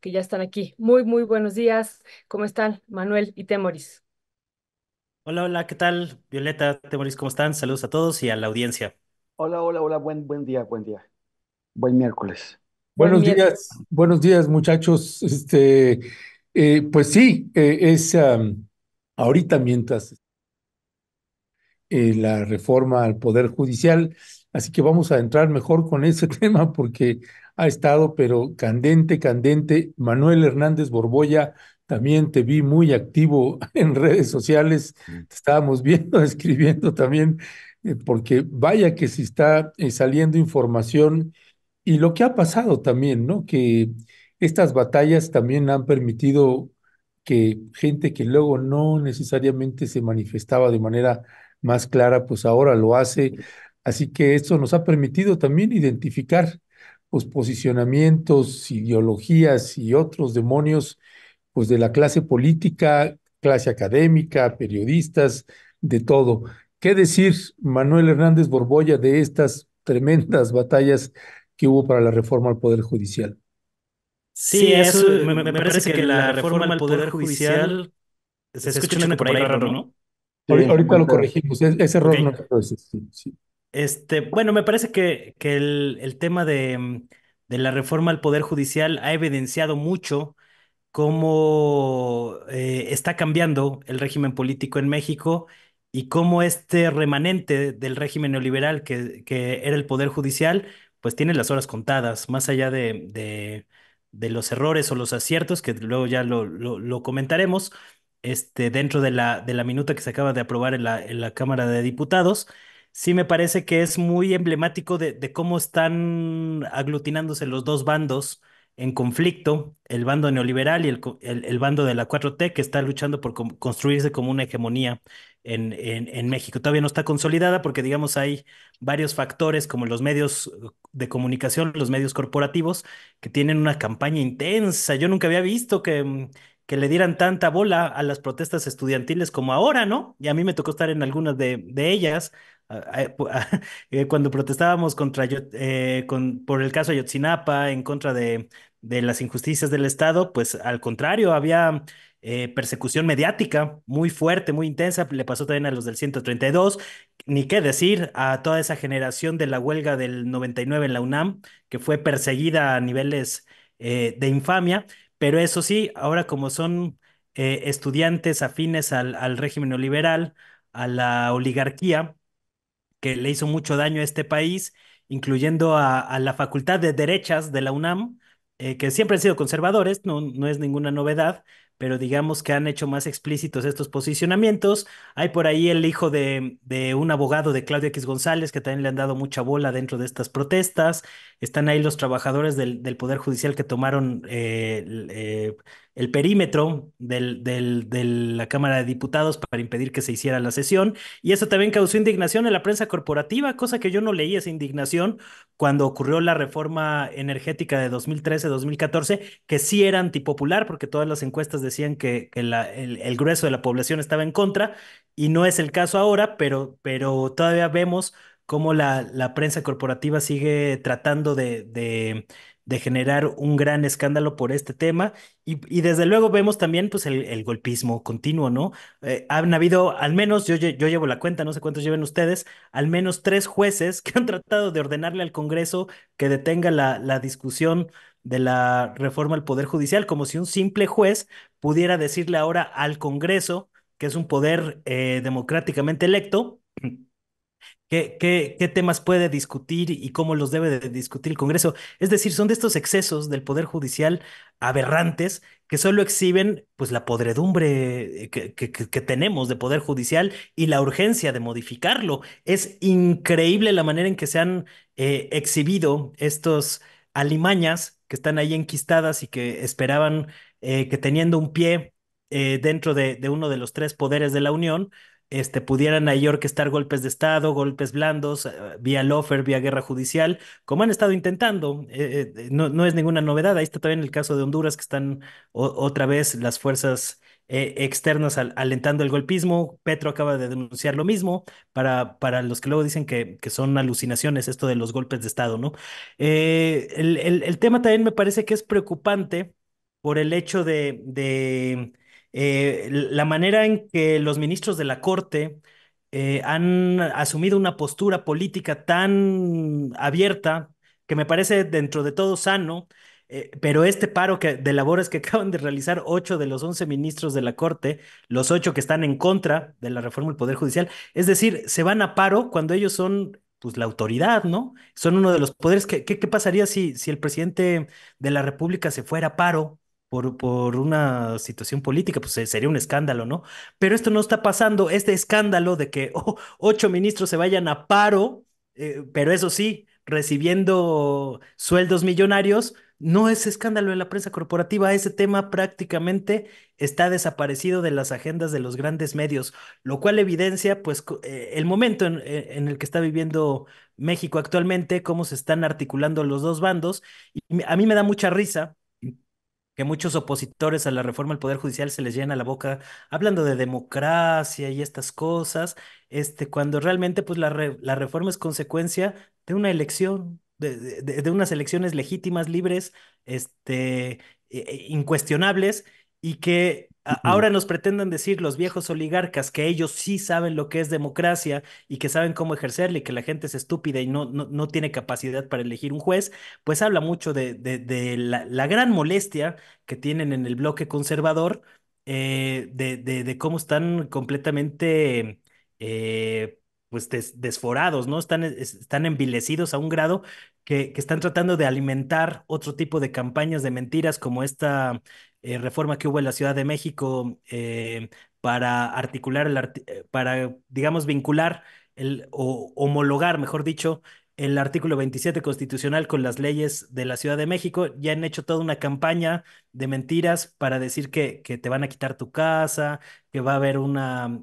que ya están aquí. Muy, muy buenos días. ¿Cómo están Manuel y Temoris? Hola, hola, ¿qué tal? Violeta, Temoris, ¿cómo están? Saludos a todos y a la audiencia. Hola, hola, hola, buen, buen día, buen día. Buen miércoles. buenos días, buenos días, muchachos. Este, eh, pues sí, eh, es ahorita mientras eh, la reforma al Poder Judicial, así que vamos a entrar mejor con ese tema porque ha estado, pero candente, candente. Manuel Hernández Borboya, también te vi muy activo en redes sociales, te estábamos viendo, escribiendo también, eh, porque vaya que se está eh, saliendo información y lo que ha pasado también, ¿no? Que estas batallas también han permitido que gente que luego no necesariamente se manifestaba de manera más clara, pues ahora lo hace. Así que esto nos ha permitido también identificar pues, posicionamientos, ideologías y otros demonios pues, de la clase política, clase académica, periodistas, de todo. ¿Qué decir, Manuel Hernández Borboya, de estas tremendas batallas que hubo para la reforma al Poder Judicial? Sí, eso me, parece que la reforma al Poder Judicial se escucha por ahí raro, ¿no? Ahorita lo corregimos, ese error no lo sí, sí. Este, bueno, me parece que, el, tema mm, de, la reforma al Poder Judicial ha evidenciado mucho cómo eh, está cambiando el régimen político en México y cómo este remanente del régimen neoliberal que, que era el Poder Judicial, pues tiene las horas contadas, más allá de, los errores o los aciertos, que luego ya lo, comentaremos, este, dentro de la, minuta que se acaba de aprobar en la Cámara de Diputados sí me parece que es muy emblemático de, cómo están aglutinándose los dos bandos en conflicto, el bando neoliberal y el, bando de la 4T que está luchando por construirse como una hegemonía en, en, México. Todavía no está consolidada porque, digamos, hay varios factores como los medios eh, de comunicación, los medios corporativos, que tienen una campaña intensa. Yo nunca había visto que, mm, que le dieran tanta bola a las protestas estudiantiles como ahora, ¿no? Y a mí me tocó estar en algunas de, de ellas, Eh, cuando protestábamos contra, eh, por el caso Ayotzinapa, en contra de, las injusticias del Estado, pues al contrario, había eh, persecución mediática muy fuerte, muy intensa. Le pasó también a los del 132, ni qué decir a toda esa generación de la huelga del 99 en la UNAM, que fue perseguida a niveles de infamia. Pero eso sí, ahora como son estudiantes afines al régimen neoliberal, a la oligarquía, que le hizo mucho daño a este país, incluyendo a, la Facultad de Derechas de la UNAM, eh, que siempre han sido conservadores, no, no es ninguna novedad, pero digamos que han hecho más explícitos estos posicionamientos. Hay por ahí el hijo de, un abogado de Claudio X González, que también le han dado mucha bola dentro de estas protestas. Están ahí los trabajadores del, Poder Judicial que tomaron eh, eh, el perímetro de la Cámara de Diputados para impedir que se hiciera la sesión. Y eso también causó indignación en la prensa corporativa, cosa que yo no leí esa indignación cuando ocurrió la reforma energética de 2013-2014, que sí era antipopular, porque todas las encuestas decían que, el, grueso de la población estaba en contra, y no es el caso ahora, pero, todavía vemos cómo la, prensa corporativa sigue tratando de de generar un gran escándalo por este tema. Y, desde luego vemos también pues, el, golpismo continuo, ¿no? Eh, han habido, al menos, yo, yo llevo la cuenta, no sé cuántos lleven ustedes, al menos tres jueces que han tratado de ordenarle al Congreso que detenga la, la discusión de la reforma al Poder Judicial, como si un simple juez pudiera decirle ahora al Congreso, que es un poder eh, democráticamente electo, ¿Qué, temas puede discutir y cómo los debe de discutir el Congreso? Es decir, son de estos excesos del Poder Judicial aberrantes que solo exhiben pues, la podredumbre eh, que, tenemos de Poder Judicial y la urgencia de modificarlo. Es increíble la manera en que se han eh, exhibido estos alimañas que están ahí enquistadas y que esperaban eh, que teniendo un pie dentro de, uno de los tres poderes de la Unión, este, pudieran York estar golpes de Estado, golpes blandos, eh, vía lofer, vía guerra judicial, como han estado intentando. Eh, eh, no, es ninguna novedad. Ahí está también el caso de Honduras, que están otra vez las fuerzas externas alentando el golpismo. Petro acaba de denunciar lo mismo para, para los que luego dicen que, que son alucinaciones esto de los golpes de Estado, ¿no? El, el, tema también me parece que es preocupante por el hecho de, de eh, la manera en que los ministros de la Corte eh, han asumido una postura política tan abierta que me parece dentro de todo sano, eh, pero este paro que, de labores que acaban de realizar ocho de los once ministros de la Corte, los ocho que están en contra de la reforma del Poder Judicial, es decir, se van a paro cuando ellos son pues la autoridad, ¿no? Son uno de los poderes. ¿Qué, qué, pasaría si, si el presidente de la República se fuera a paro? por, una situación política, pues sería un escándalo, ¿no? Pero esto no está pasando, este escándalo de que oh, ocho ministros se vayan a paro, eh, pero eso sí, recibiendo sueldos millonarios, no es escándalo en la prensa corporativa, ese tema prácticamente está desaparecido de las agendas de los grandes medios, lo cual evidencia pues eh, el momento eh, en, el que está viviendo México actualmente, cómo se están articulando los dos bandos. Y a mí me da mucha risa que muchos opositores a la reforma del Poder Judicial se les llena la boca hablando de democracia y estas cosas, este, cuando realmente pues, la, reforma es consecuencia de una elección, de, unas elecciones legítimas, libres, este, e, e, incuestionables, y que Ahora nos pretenden decir los viejos oligarcas que ellos sí saben lo que es democracia y que saben cómo ejercerla y que la gente es estúpida y no, no, tiene capacidad para elegir un juez, pues habla mucho de, de, la, gran molestia que tienen en el bloque conservador, eh, de, de, cómo están completamente eh, pues desforados, ¿no? Están, están envilecidos a un grado que, que, están tratando de alimentar otro tipo de campañas de mentiras como esta eh, reforma que hubo en la Ciudad de México eh, para articular, el eh, para, digamos, vincular el, o homologar, mejor dicho, el artículo 27 constitucional con las leyes de la Ciudad de México. Ya han hecho toda una campaña de mentiras para decir que, que te van a quitar tu casa, que va a haber una...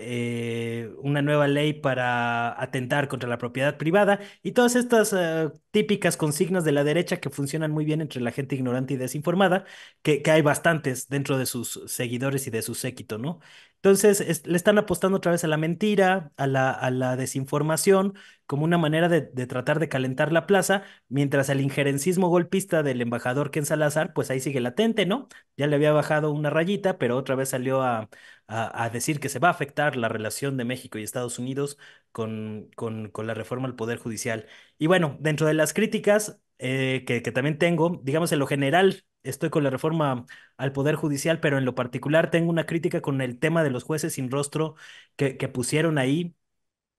Eh, una nueva ley para atentar contra la propiedad privada y todas estas eh, típicas consignas de la derecha que funcionan muy bien entre la gente ignorante y desinformada, que, hay bastantes dentro de sus seguidores y de su séquito, ¿no? Entonces, le están apostando otra vez a la mentira, a la, a la desinformación, como una manera de, de, tratar de calentar la plaza, mientras el injerencismo golpista del embajador Ken Salazar, pues ahí sigue latente, ¿no? Ya le había bajado una rayita, pero otra vez salió a, a, decir que se va a afectar la relación de México y Estados Unidos con, con, la reforma al Poder Judicial. Y bueno, dentro de las críticas eh, que, también tengo, digamos en lo general, estoy con la reforma al Poder Judicial, pero en lo particular tengo una crítica con el tema de los jueces sin rostro que, pusieron ahí,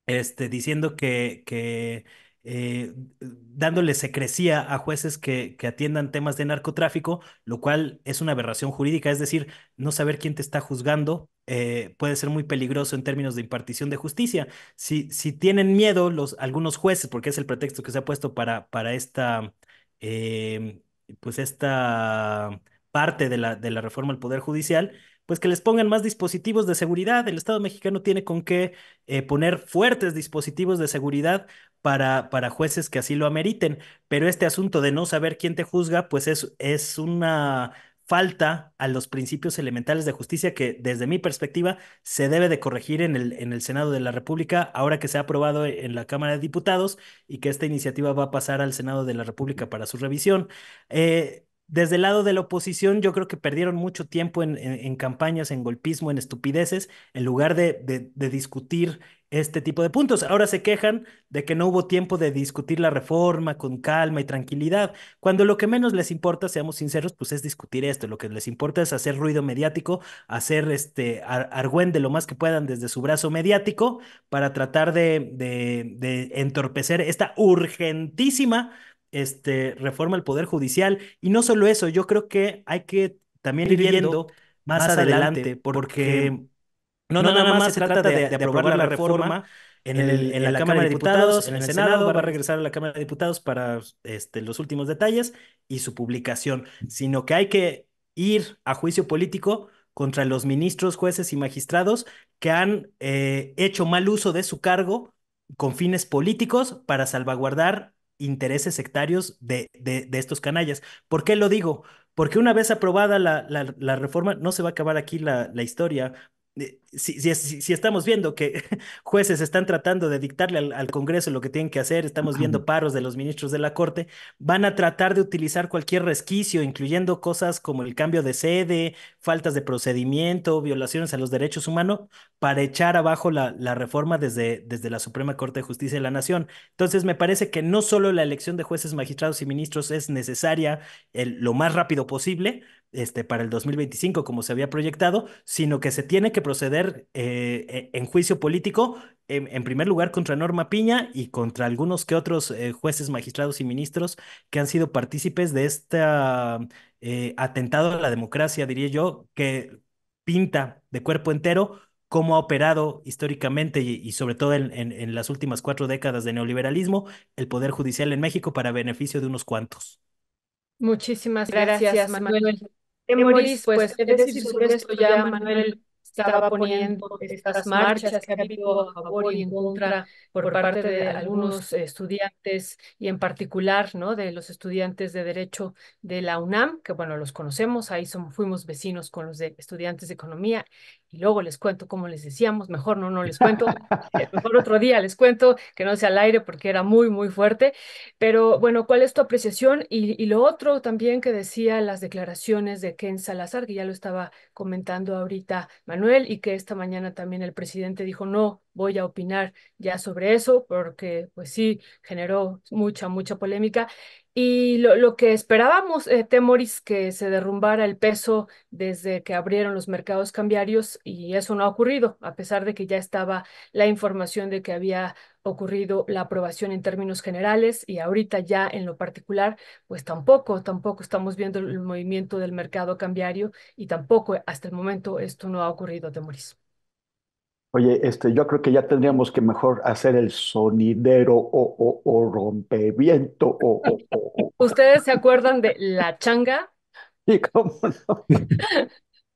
este, diciendo que, que eh, dándole secrecía a jueces que, que, atiendan temas de narcotráfico, lo cual es una aberración jurídica, es decir, no saber quién te está juzgando eh, puede ser muy peligroso en términos de impartición de justicia. Si, si tienen miedo los, algunos jueces, porque es el pretexto que se ha puesto para, para esta, eh, pues esta parte de la, de la reforma al Poder Judicial, pues que les pongan más dispositivos de seguridad. El Estado mexicano tiene con qué eh, poner fuertes dispositivos de seguridad para, para jueces que así lo ameriten, pero este asunto de no saber quién te juzga, pues es, es una falta a los principios elementales de justicia que desde mi perspectiva se debe de corregir en el, en el Senado de la República ahora que se ha aprobado en la Cámara de Diputados y que esta iniciativa va a pasar al Senado de la República para su revisión. Eh, desde el lado de la oposición, yo creo que perdieron mucho tiempo en, campañas, en golpismo, en estupideces, en lugar de, discutir este tipo de puntos. Ahora se quejan de que no hubo tiempo de discutir la reforma con calma y tranquilidad, cuando lo que menos les importa, seamos sinceros, pues es discutir esto. Lo que les importa es hacer ruido mediático, hacer este argüende lo más que puedan desde su brazo mediático para tratar de entorpecer esta urgentísima este, reforma el Poder Judicial. Y no solo eso, yo creo que hay que también ir viendo más, adelante, porque no, no, nada más se trata de, aprobar la reforma en, el, en la, Cámara de Diputados, en el Senado, va a regresar a la Cámara de Diputados para este, los últimos detalles y su publicación, sino que hay que ir a juicio político contra los ministros, jueces y magistrados que han eh, hecho mal uso de su cargo con fines políticos para salvaguardar intereses sectarios de, de, estos canallas. ¿Por qué lo digo? Porque una vez aprobada la, la, la reforma, no se va a acabar aquí la, la historia, si, estamos viendo que jueces están tratando de dictarle al, Congreso lo que tienen que hacer, estamos viendo paros de los ministros de la Corte, van a tratar de utilizar cualquier resquicio, incluyendo cosas como el cambio de sede, faltas de procedimiento, violaciones a los derechos humanos, para echar abajo la, reforma desde, desde la Suprema Corte de Justicia de la Nación. Entonces, me parece que no solo la elección de jueces, magistrados y ministros es necesaria lo más rápido posible, este, para el 2025 como se había proyectado, sino que se tiene que proceder eh, e, en juicio político, en, primer lugar contra Norma Piña y contra algunos que otros eh, jueces, magistrados y ministros que han sido partícipes de este atentado a la democracia, diría yo, que pinta de cuerpo entero cómo ha operado históricamente y, sobre todo en, las últimas cuatro décadas de neoliberalismo el Poder Judicial en México para beneficio de unos cuantos. Muchísimas gracias, Manuel. Te pues, pues, es decir, sobre esto ya Manuel estaba poniendo estas marchas que ha habido a favor y en contra por parte de algunos estudiantes y en particular ¿no? de los estudiantes de Derecho de la UNAM, que bueno, los conocemos, ahí fuimos vecinos con los de estudiantes de Economía y luego les cuento como les decíamos, mejor no, no les cuento, eh, mejor otro día les cuento que no sea al aire porque era muy, muy fuerte, pero bueno, ¿cuál es tu apreciación? Y, y lo otro también que decía las declaraciones de Ken Salazar, que ya lo estaba comentando ahorita Manuel y que esta mañana también el presidente dijo, no, voy a opinar ya sobre eso, porque pues sí, generó mucha, mucha polémica. Y lo, que esperábamos, eh, Temoris, que se derrumbara el peso desde que abrieron los mercados cambiarios, y eso no ha ocurrido, a pesar de que ya estaba la información de que había ocurrido la aprobación en términos generales y ahorita ya en lo particular, pues tampoco, tampoco estamos viendo el movimiento del mercado cambiario y tampoco hasta el momento esto no ha ocurrido, Temoris. Oye, este, yo creo que ya tendríamos que mejor hacer el sonidero o, o, rompeviento o, ¿Ustedes se acuerdan de la changa? Sí, cómo no.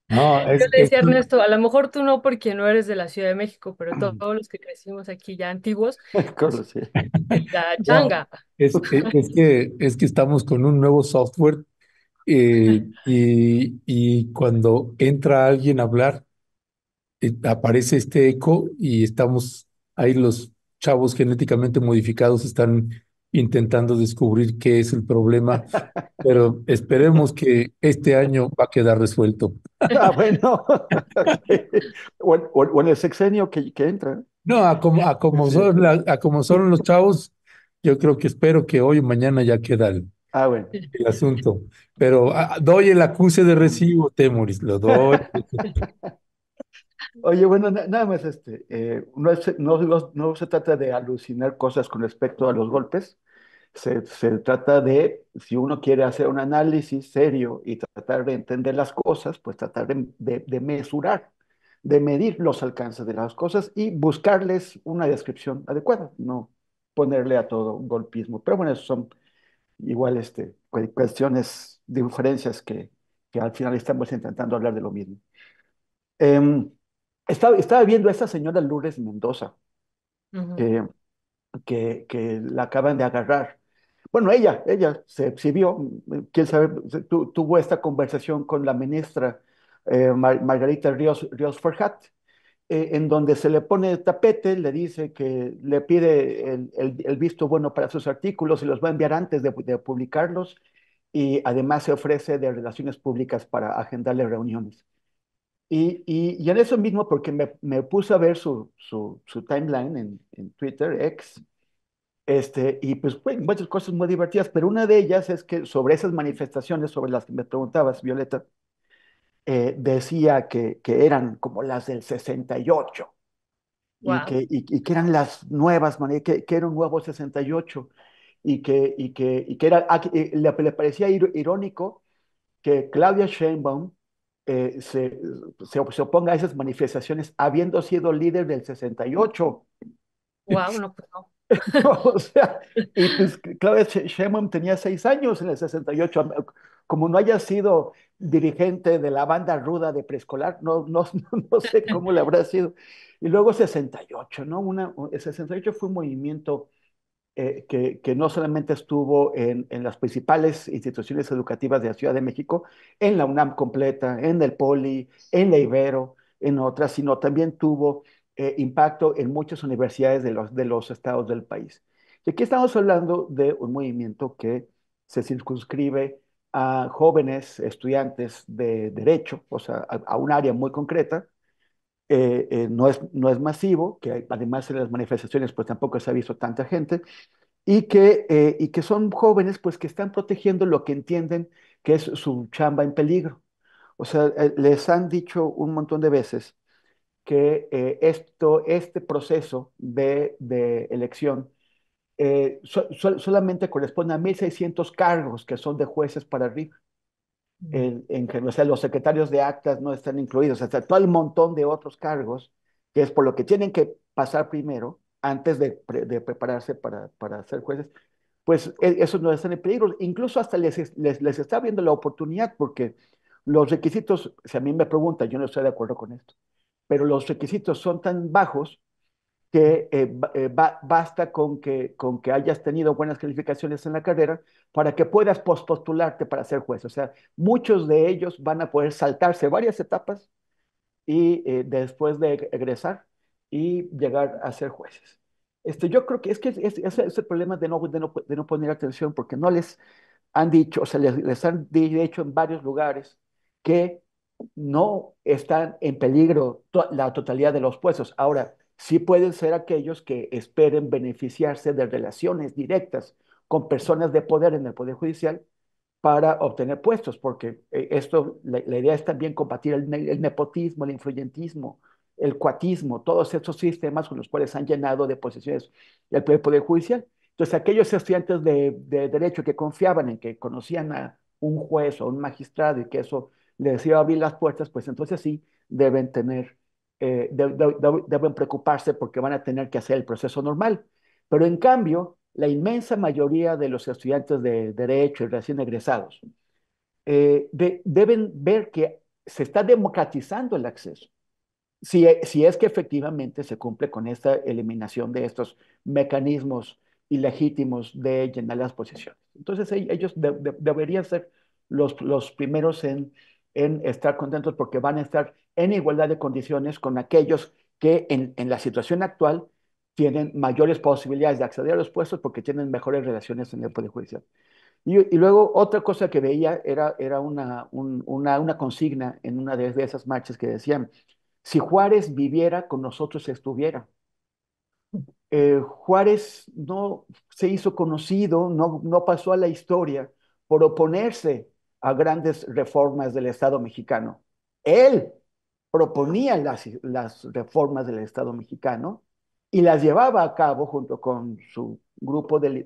Yo le decía Ernesto, a lo mejor tú no porque no eres de la Ciudad de México, pero todos los que crecimos aquí ya antiguos, la changa. E, es, que, estamos con un nuevo software eh, y, y cuando entra alguien a hablar, eh, aparece este eco y estamos ahí los chavos genéticamente modificados están intentando descubrir qué es el problema, pero esperemos que este año va a quedar resuelto. Ah, bueno. o, en el sexenio que, que entra. No, a como, a como son la, a como son los chavos, yo creo que espero que hoy o mañana ya queda el, ah, asunto. Pero ah, doy el acuse de recibo, Temoris, lo doy. Oye, bueno, nada más este, eh, no, se, no, se trata de alucinar cosas con respecto a los golpes, se, trata de, si uno quiere hacer un análisis serio y tratar de entender las cosas, pues tratar de, mesurar, de medir los alcances de las cosas y buscarles una descripción adecuada, no ponerle a todo un golpismo. Pero bueno, son igual este, cuestiones, diferencias que, que al final estamos intentando hablar de lo mismo. Em, estaba, viendo a esta señora Lourdes Mendoza, eh, que, la acaban de agarrar. Bueno, ella, ella se, exhibió, quién sabe, tuvo esta conversación con la ministra eh, Margarita Ríos, Ríos eh, en donde se le pone el tapete, le dice que le pide el, visto bueno para sus artículos y los va a enviar antes de publicarlos y además se ofrece de relaciones públicas para agendarle reuniones. Y, y, en eso mismo, porque me, me puse a ver su, su, su timeline en, en, Twitter, ex, este, y pues, pues muchas cosas muy divertidas, pero una de ellas es que sobre esas manifestaciones, sobre las que me preguntabas, Violeta, eh, decía que, que, eran como las del 68 y, que, y, que eran las nuevas, que, que era un nuevo 68 y que, y que, y que era, ah, eh, le, parecía irónico que Claudia Sheinbaum eh, se, se, oponga a esas manifestaciones habiendo sido líder del 68. Wow, no, pues o sea, pues, Claudia Sheinbaum tenía seis años en el 68. Como no haya sido dirigente de la banda ruda de preescolar, no, no, sé cómo le habrá sido. Y luego 68, ¿no? Una, 68 fue un movimiento eh, que, no solamente estuvo en, las principales instituciones educativas de la Ciudad de México, en la UNAM completa, en el Poli, en la Ibero, en otras, sino también tuvo eh, impacto en muchas universidades de los, de los estados del país. Y aquí estamos hablando de un movimiento que se circunscribe a jóvenes estudiantes de derecho, o sea, a un área muy concreta, eh, eh, no, es, no es masivo, que además en las manifestaciones pues tampoco se ha visto tanta gente, y que, eh, y que son jóvenes pues que están protegiendo lo que entienden que es su chamba en peligro. O sea, les han dicho un montón de veces que esto, este proceso de, elección solamente corresponde a 1.600 cargos que son de jueces para arriba en, que o sea, los secretarios de actas no están incluidos, o sea, todo el montón de otros cargos, que es por lo que tienen que pasar primero antes de, prepararse para, para ser jueces, pues e, esos no están en peligro. Incluso hasta les, está viendo la oportunidad porque los requisitos, si a mí me pregunta yo no estoy de acuerdo con esto, pero los requisitos son tan bajos que eh, eh, basta con que, con que hayas tenido buenas calificaciones en la carrera para que puedas postularte para ser juez. O sea, muchos de ellos van a poder saltarse varias etapas y eh, después de egresar y llegar a ser jueces. Este, yo creo que es que ese es, el problema de no, de no, poner atención porque no les han dicho, o sea, les, han dicho en varios lugares que no están en peligro la totalidad de los puestos. Ahora, sí pueden ser aquellos que esperen beneficiarse de relaciones directas con personas de poder en el Poder Judicial para obtener puestos, porque eh, esto, la, idea es también combatir el, nepotismo, el influyentismo, el cuatismo, todos estos sistemas con los cuales han llenado de posiciones el Poder Judicial. Entonces, aquellos estudiantes de, de derecho que confiaban en que conocían a un juez o un magistrado y que eso les iba a abrir las puertas, pues entonces sí deben tener eh, deben preocuparse porque van a tener que hacer el proceso normal. Pero en cambio, la inmensa mayoría de los estudiantes de derecho y recién egresados eh, deben ver que se está democratizando el acceso. Si, es que efectivamente se cumple con esta eliminación de estos mecanismos ilegítimos de llenar las posiciones. Entonces ellos deberían ser los primeros en en estar contentos porque van a estar en igualdad de condiciones con aquellos que en, la situación actual tienen mayores posibilidades de acceder a los puestos porque tienen mejores relaciones en el Poder Judicial. Y, luego otra cosa que veía era, era una, una, consigna en una de esas marchas que decían, si Juárez viviera, con nosotros estuviera. Eh, Juárez no se hizo conocido, no, no pasó a la historia por oponerse a grandes reformas del Estado mexicano. Él proponía las, reformas del Estado mexicano y las llevaba a cabo junto con su grupo de,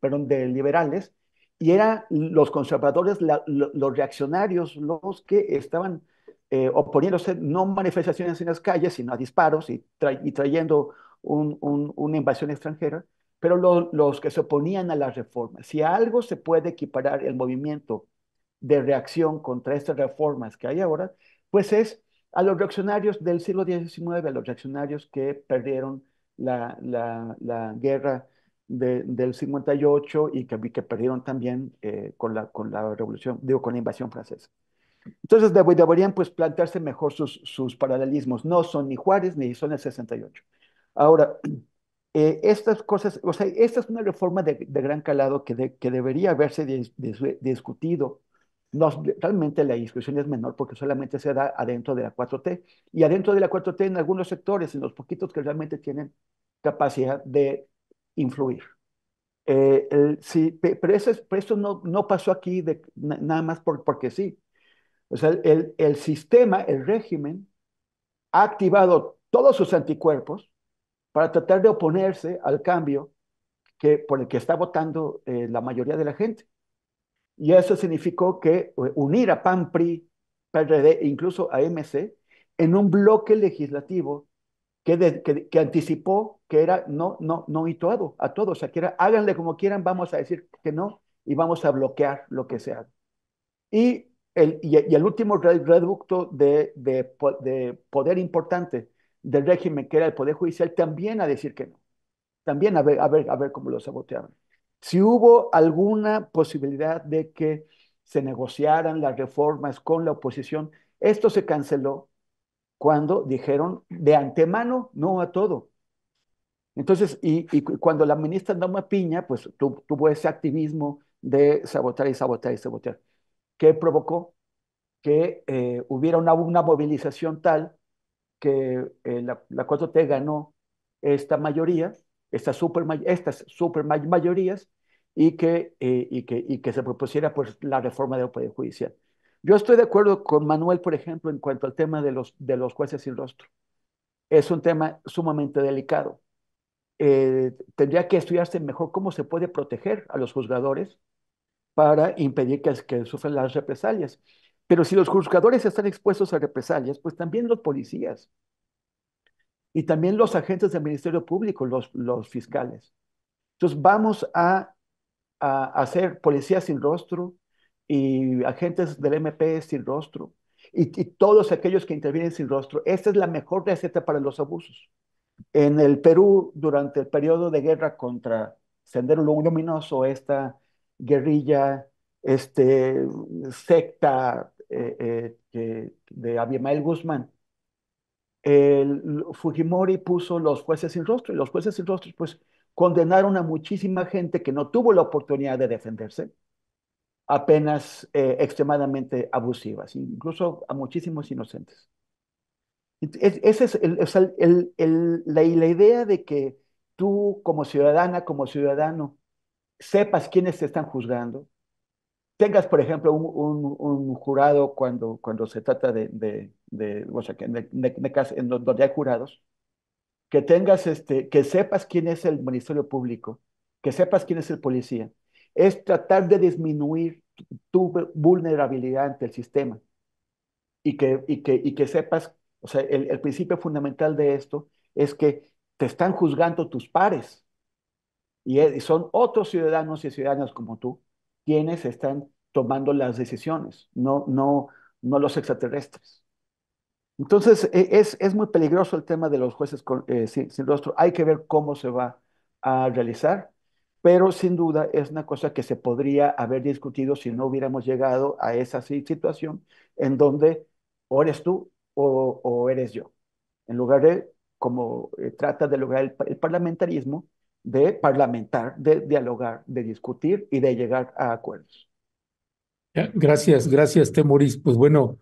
perdón, de liberales y eran los conservadores, los reaccionarios, los que estaban eh, oponiéndose no manifestaciones en las calles, sino a disparos y, trayendo una invasión extranjera pero los que se oponían a las reformas. Si a algo se puede equiparar el movimiento de reacción contra estas reformas que hay ahora, pues es a los reaccionarios del siglo XIX, a los reaccionarios que perdieron la, guerra del 58 y que, que perdieron también eh, con, la, con la revolución, digo, con la invasión francesa. Entonces deberían pues plantearse mejor sus, sus paralelismos. No son ni Juárez ni son el 68. Ahora, eh, estas cosas, o sea, esta es una reforma de, de gran calado que, que debería haberse discutido. no realmente la discusión es menor porque solamente se da adentro de la 4T y adentro de la 4T en algunos sectores, en los poquitos que realmente tienen capacidad de influir. Eh, el, sí, pero eso, eso no, no, pasó aquí de, nada más porque sí. O sea, el, el sistema, el régimen, ha activado todos sus anticuerpos para tratar de oponerse al cambio que, por el que está votando eh, la mayoría de la gente. Y eso significó que eh, unir a PAN, PRI, PRD e incluso a MC en un bloque legislativo que, que, anticipó que era no, no, no y todo, a todos, o sea, que era háganle como quieran, vamos a decir que no y vamos a bloquear lo que sea. Y el, último reducto de poder importante del régimen que era el Poder Judicial también a decir que no. También a ver, a ver, cómo lo sabotearon Si hubo alguna posibilidad de que se negociaran las reformas con la oposición, esto se canceló cuando dijeron de antemano no a todo. Entonces, y, cuando la ministra Norma Piña, pues tuvo ese activismo de sabotar y sabotar y sabotear, que provocó que eh, hubiera una, una movilización tal que eh, la, la, 4T ganó esta mayoría, estas super, estas super eh, y que, y que, se propusiera pues, la reforma del Poder Judicial. Yo estoy de acuerdo con Manuel, por ejemplo, en cuanto al tema de los, de los jueces sin rostro. Es un tema sumamente delicado. Eh, tendría que estudiarse mejor cómo se puede proteger a los juzgadores para impedir que, que sufran las represalias. Pero si los juzgadores están expuestos a represalias, pues también los policías y también los agentes del Ministerio Público, los, fiscales. Entonces vamos a, hacer policías sin rostro y agentes del MP sin rostro y, todos aquellos que intervienen sin rostro. Esta es la mejor receta para los abusos. En el Perú, durante el periodo de guerra contra Sendero Luminoso, esta guerrilla, este, secta eh, eh, de Abimael Guzmán, el Fujimori puso los jueces sin rostro y los jueces sin rostro pues condenaron a muchísima gente que no tuvo la oportunidad de defenderse apenas penas eh, extremadamente abusivas, incluso a muchísimos inocentes. Esa es la, la idea de que tú como ciudadana, como ciudadano, sepas quiénes te están juzgando, tengas, por ejemplo, un, jurado cuando, cuando se trata de, o sea, que en donde hay jurados, que tengas, este, que sepas quién es el Ministerio Público, que sepas quién es el policía, es tratar de disminuir tu vulnerabilidad ante el sistema y que, que, sepas, o sea, el principio fundamental de esto es que te están juzgando tus pares y, eh, son otros ciudadanos y ciudadanas como tú quienes están tomando las decisiones, no, no, no los extraterrestres. Entonces, e, es, muy peligroso el tema de los jueces eh, sin, rostro. Hay que ver cómo se va a realizar, pero sin duda es una cosa que se podría haber discutido si no hubiéramos llegado a esa situación en donde o eres tú o, eres yo. En lugar de, como eh, trata de lograr el parlamentarismo, de parlamentar, de dialogar, de discutir y de llegar a acuerdos. Gracias, gracias, Temoris. Pues bueno,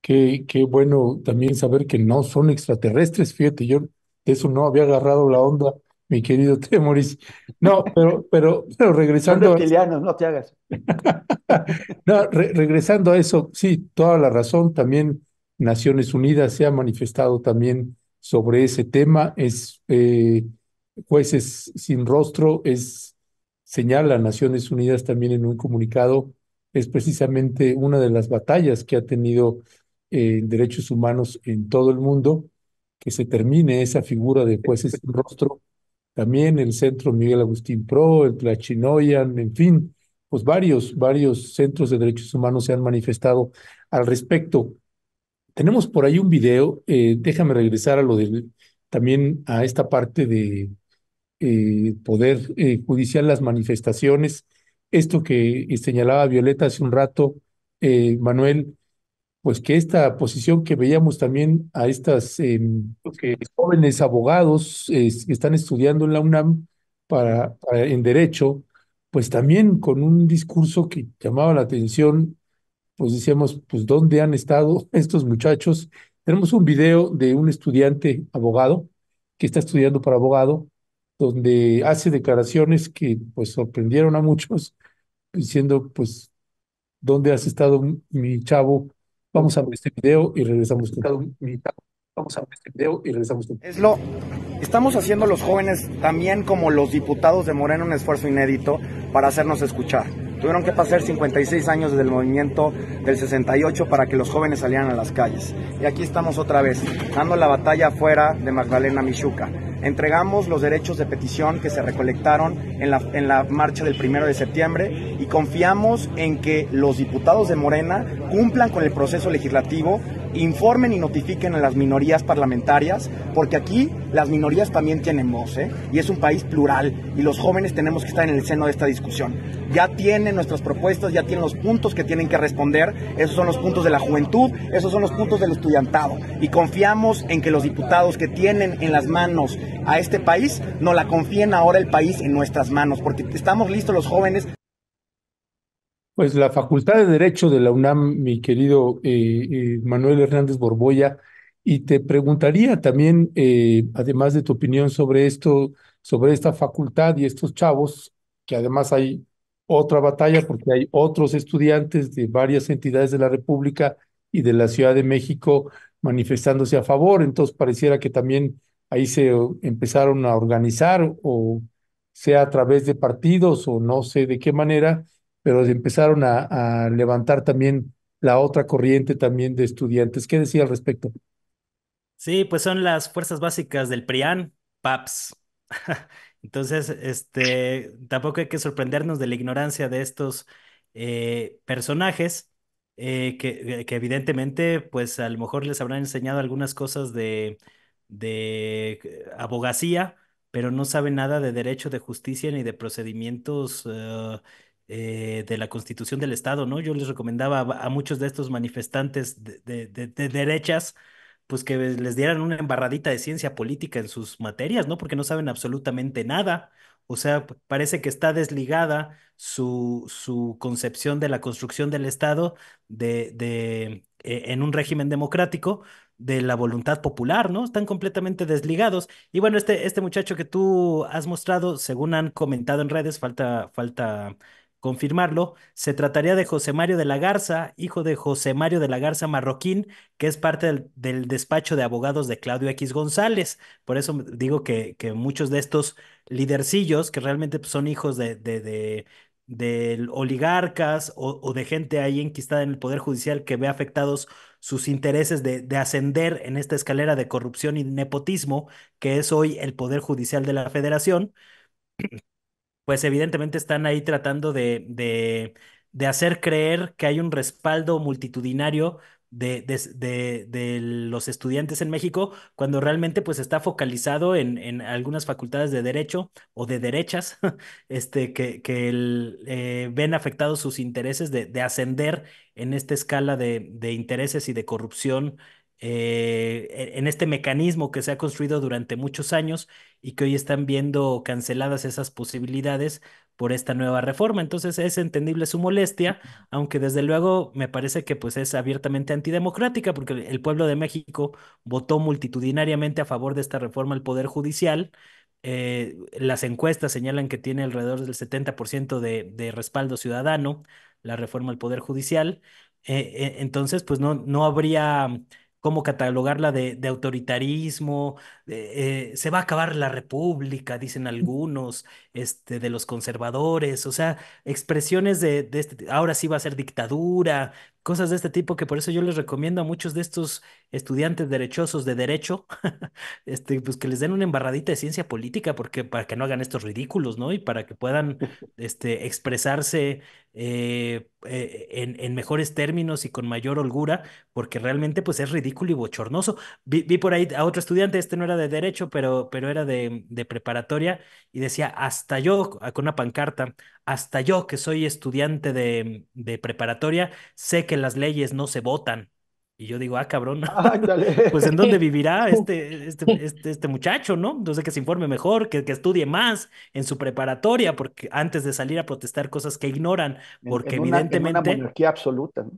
qué, qué bueno también saber que no son extraterrestres. Fíjate, yo eso no había agarrado la onda, mi querido Temoris. No, pero, pero, regresando. Son no te hagas. no, regresando a eso, sí, toda la razón. También Naciones Unidas se ha manifestado también sobre ese tema. Es. Eh, Jueces sin rostro es, señala Naciones Unidas también en un comunicado, es precisamente una de las batallas que ha tenido eh, derechos humanos en todo el mundo, que se termine esa figura de jueces sin rostro. También el centro Miguel Agustín Pro, el Tlachinoyan, en fin, pues varios, varios centros de derechos humanos se han manifestado al respecto. Tenemos por ahí un video, eh, déjame regresar a lo del, también a esta parte de, eh, poder eh, judicial las manifestaciones. Esto que eh, señalaba Violeta hace un rato, Manuel, pues que esta posición que veíamos también a estas em, jóvenes abogados que están estudiando en la UNAM en derecho, pues también con un discurso que llamaba la atención, pues decíamos, pues dónde han estado estos muchachos. Tenemos un video de un estudiante abogado que está estudiando para abogado donde hace declaraciones que pues sorprendieron a muchos, diciendo pues, ¿dónde has estado mi chavo? Vamos a ver este video y regresamos. Este y regresamos. Es lo, estamos haciendo los jóvenes también como los diputados de Moreno un esfuerzo inédito para hacernos escuchar. Tuvieron que pasar 56 años desde el movimiento del 68 para que los jóvenes salieran a las calles. Y aquí estamos otra vez, dando la batalla afuera de Magdalena Michuca. Entregamos los derechos de petición que se recolectaron en la, en la marcha del primero de septiembre y confiamos en que los diputados de Morena cumplan con el proceso legislativo informen y notifiquen a las minorías parlamentarias, porque aquí las minorías también tienen voz, ¿eh? y es un país plural, y los jóvenes tenemos que estar en el seno de esta discusión. Ya tienen nuestras propuestas, ya tienen los puntos que tienen que responder, esos son los puntos de la juventud, esos son los puntos del estudiantado, y confiamos en que los diputados que tienen en las manos a este país, no la confíen ahora el país en nuestras manos, porque estamos listos los jóvenes pues la Facultad de Derecho de la UNAM, mi querido eh, eh, Manuel Hernández Borboya, y te preguntaría también, eh, además de tu opinión sobre esto, sobre esta facultad y estos chavos, que además hay otra batalla porque hay otros estudiantes de varias entidades de la República y de la Ciudad de México manifestándose a favor, entonces pareciera que también ahí se empezaron a organizar o sea a través de partidos o no sé de qué manera pero empezaron a, levantar también la otra corriente también de estudiantes. ¿Qué decía al respecto? Sí, pues son las fuerzas básicas del PRIAN, PAPS. Entonces, este, tampoco hay que sorprendernos de la ignorancia de estos eh, personajes, eh, eh, que, evidentemente, pues a lo mejor les habrán enseñado algunas cosas de, de abogacía, pero no saben nada de derecho, de justicia ni de procedimientos eh, de la constitución del Estado, ¿no? Yo les recomendaba a, muchos de estos manifestantes de, derechas, pues que les dieran una embarradita de ciencia política en sus materias, ¿no? Porque no saben absolutamente nada. O sea, parece que está desligada su, su concepción de la construcción del Estado de, e, en un régimen democrático, de la voluntad popular, ¿no? Están completamente desligados. Y bueno, este, este muchacho que tú has mostrado, según han comentado en redes, falta, falta confirmarlo, se trataría de José Mario de la Garza, hijo de José Mario de la Garza Marroquín, que es parte del, despacho de abogados de Claudio X González. Por eso digo que, que muchos de estos lidercillos, que realmente pues, son hijos de, de, de, oligarcas o, o, de gente ahí enquistada en el Poder Judicial que ve afectados sus intereses de ascender en esta escalera de corrupción y nepotismo que es hoy el Poder Judicial de la Federación pues evidentemente están ahí tratando de, de, hacer creer que hay un respaldo multitudinario de, de, los estudiantes en México, cuando realmente pues está focalizado en, algunas facultades de derecho o de derechas, este, que, que eh, ven afectados sus intereses de, de ascender en esta escala de, intereses y de corrupción eh, en este mecanismo que se ha construido durante muchos años y que hoy están viendo canceladas esas posibilidades por esta nueva reforma. Entonces es entendible su molestia, aunque desde luego me parece que pues es abiertamente antidemocrática porque el pueblo de México votó multitudinariamente a favor de esta reforma al Poder Judicial. Eh, las encuestas señalan que tiene alrededor del 70% de, respaldo ciudadano la reforma al Poder Judicial. Eh, entonces, pues no, no habría cómo catalogarla de, autoritarismo, eh, eh, se va a acabar la república, dicen algunos, este, de los conservadores, o sea, expresiones de, este, ahora sí va a ser dictadura, cosas de este tipo que por eso yo les recomiendo a muchos de estos estudiantes derechosos de derecho, este, pues que les den una embarradita de ciencia política porque, para que no hagan estos ridículos, ¿no? Y para que puedan este, expresarse eh, eh, en, mejores términos y con mayor holgura, porque realmente pues es ridículo y bochornoso. Vi, por ahí a otro estudiante, este no era de derecho, pero, pero era de, de preparatoria, y decía, hasta yo, ah, con una pancarta, hasta yo que soy estudiante de, preparatoria, sé que las leyes no se votan. Y yo digo, ah, cabrón, ah, pues en dónde vivirá este, este, este, este, muchacho, ¿no? Entonces que se informe mejor, que, que, estudie más en su preparatoria, porque antes de salir a protestar cosas que ignoran, porque evidentemente... una absoluta. ¿no?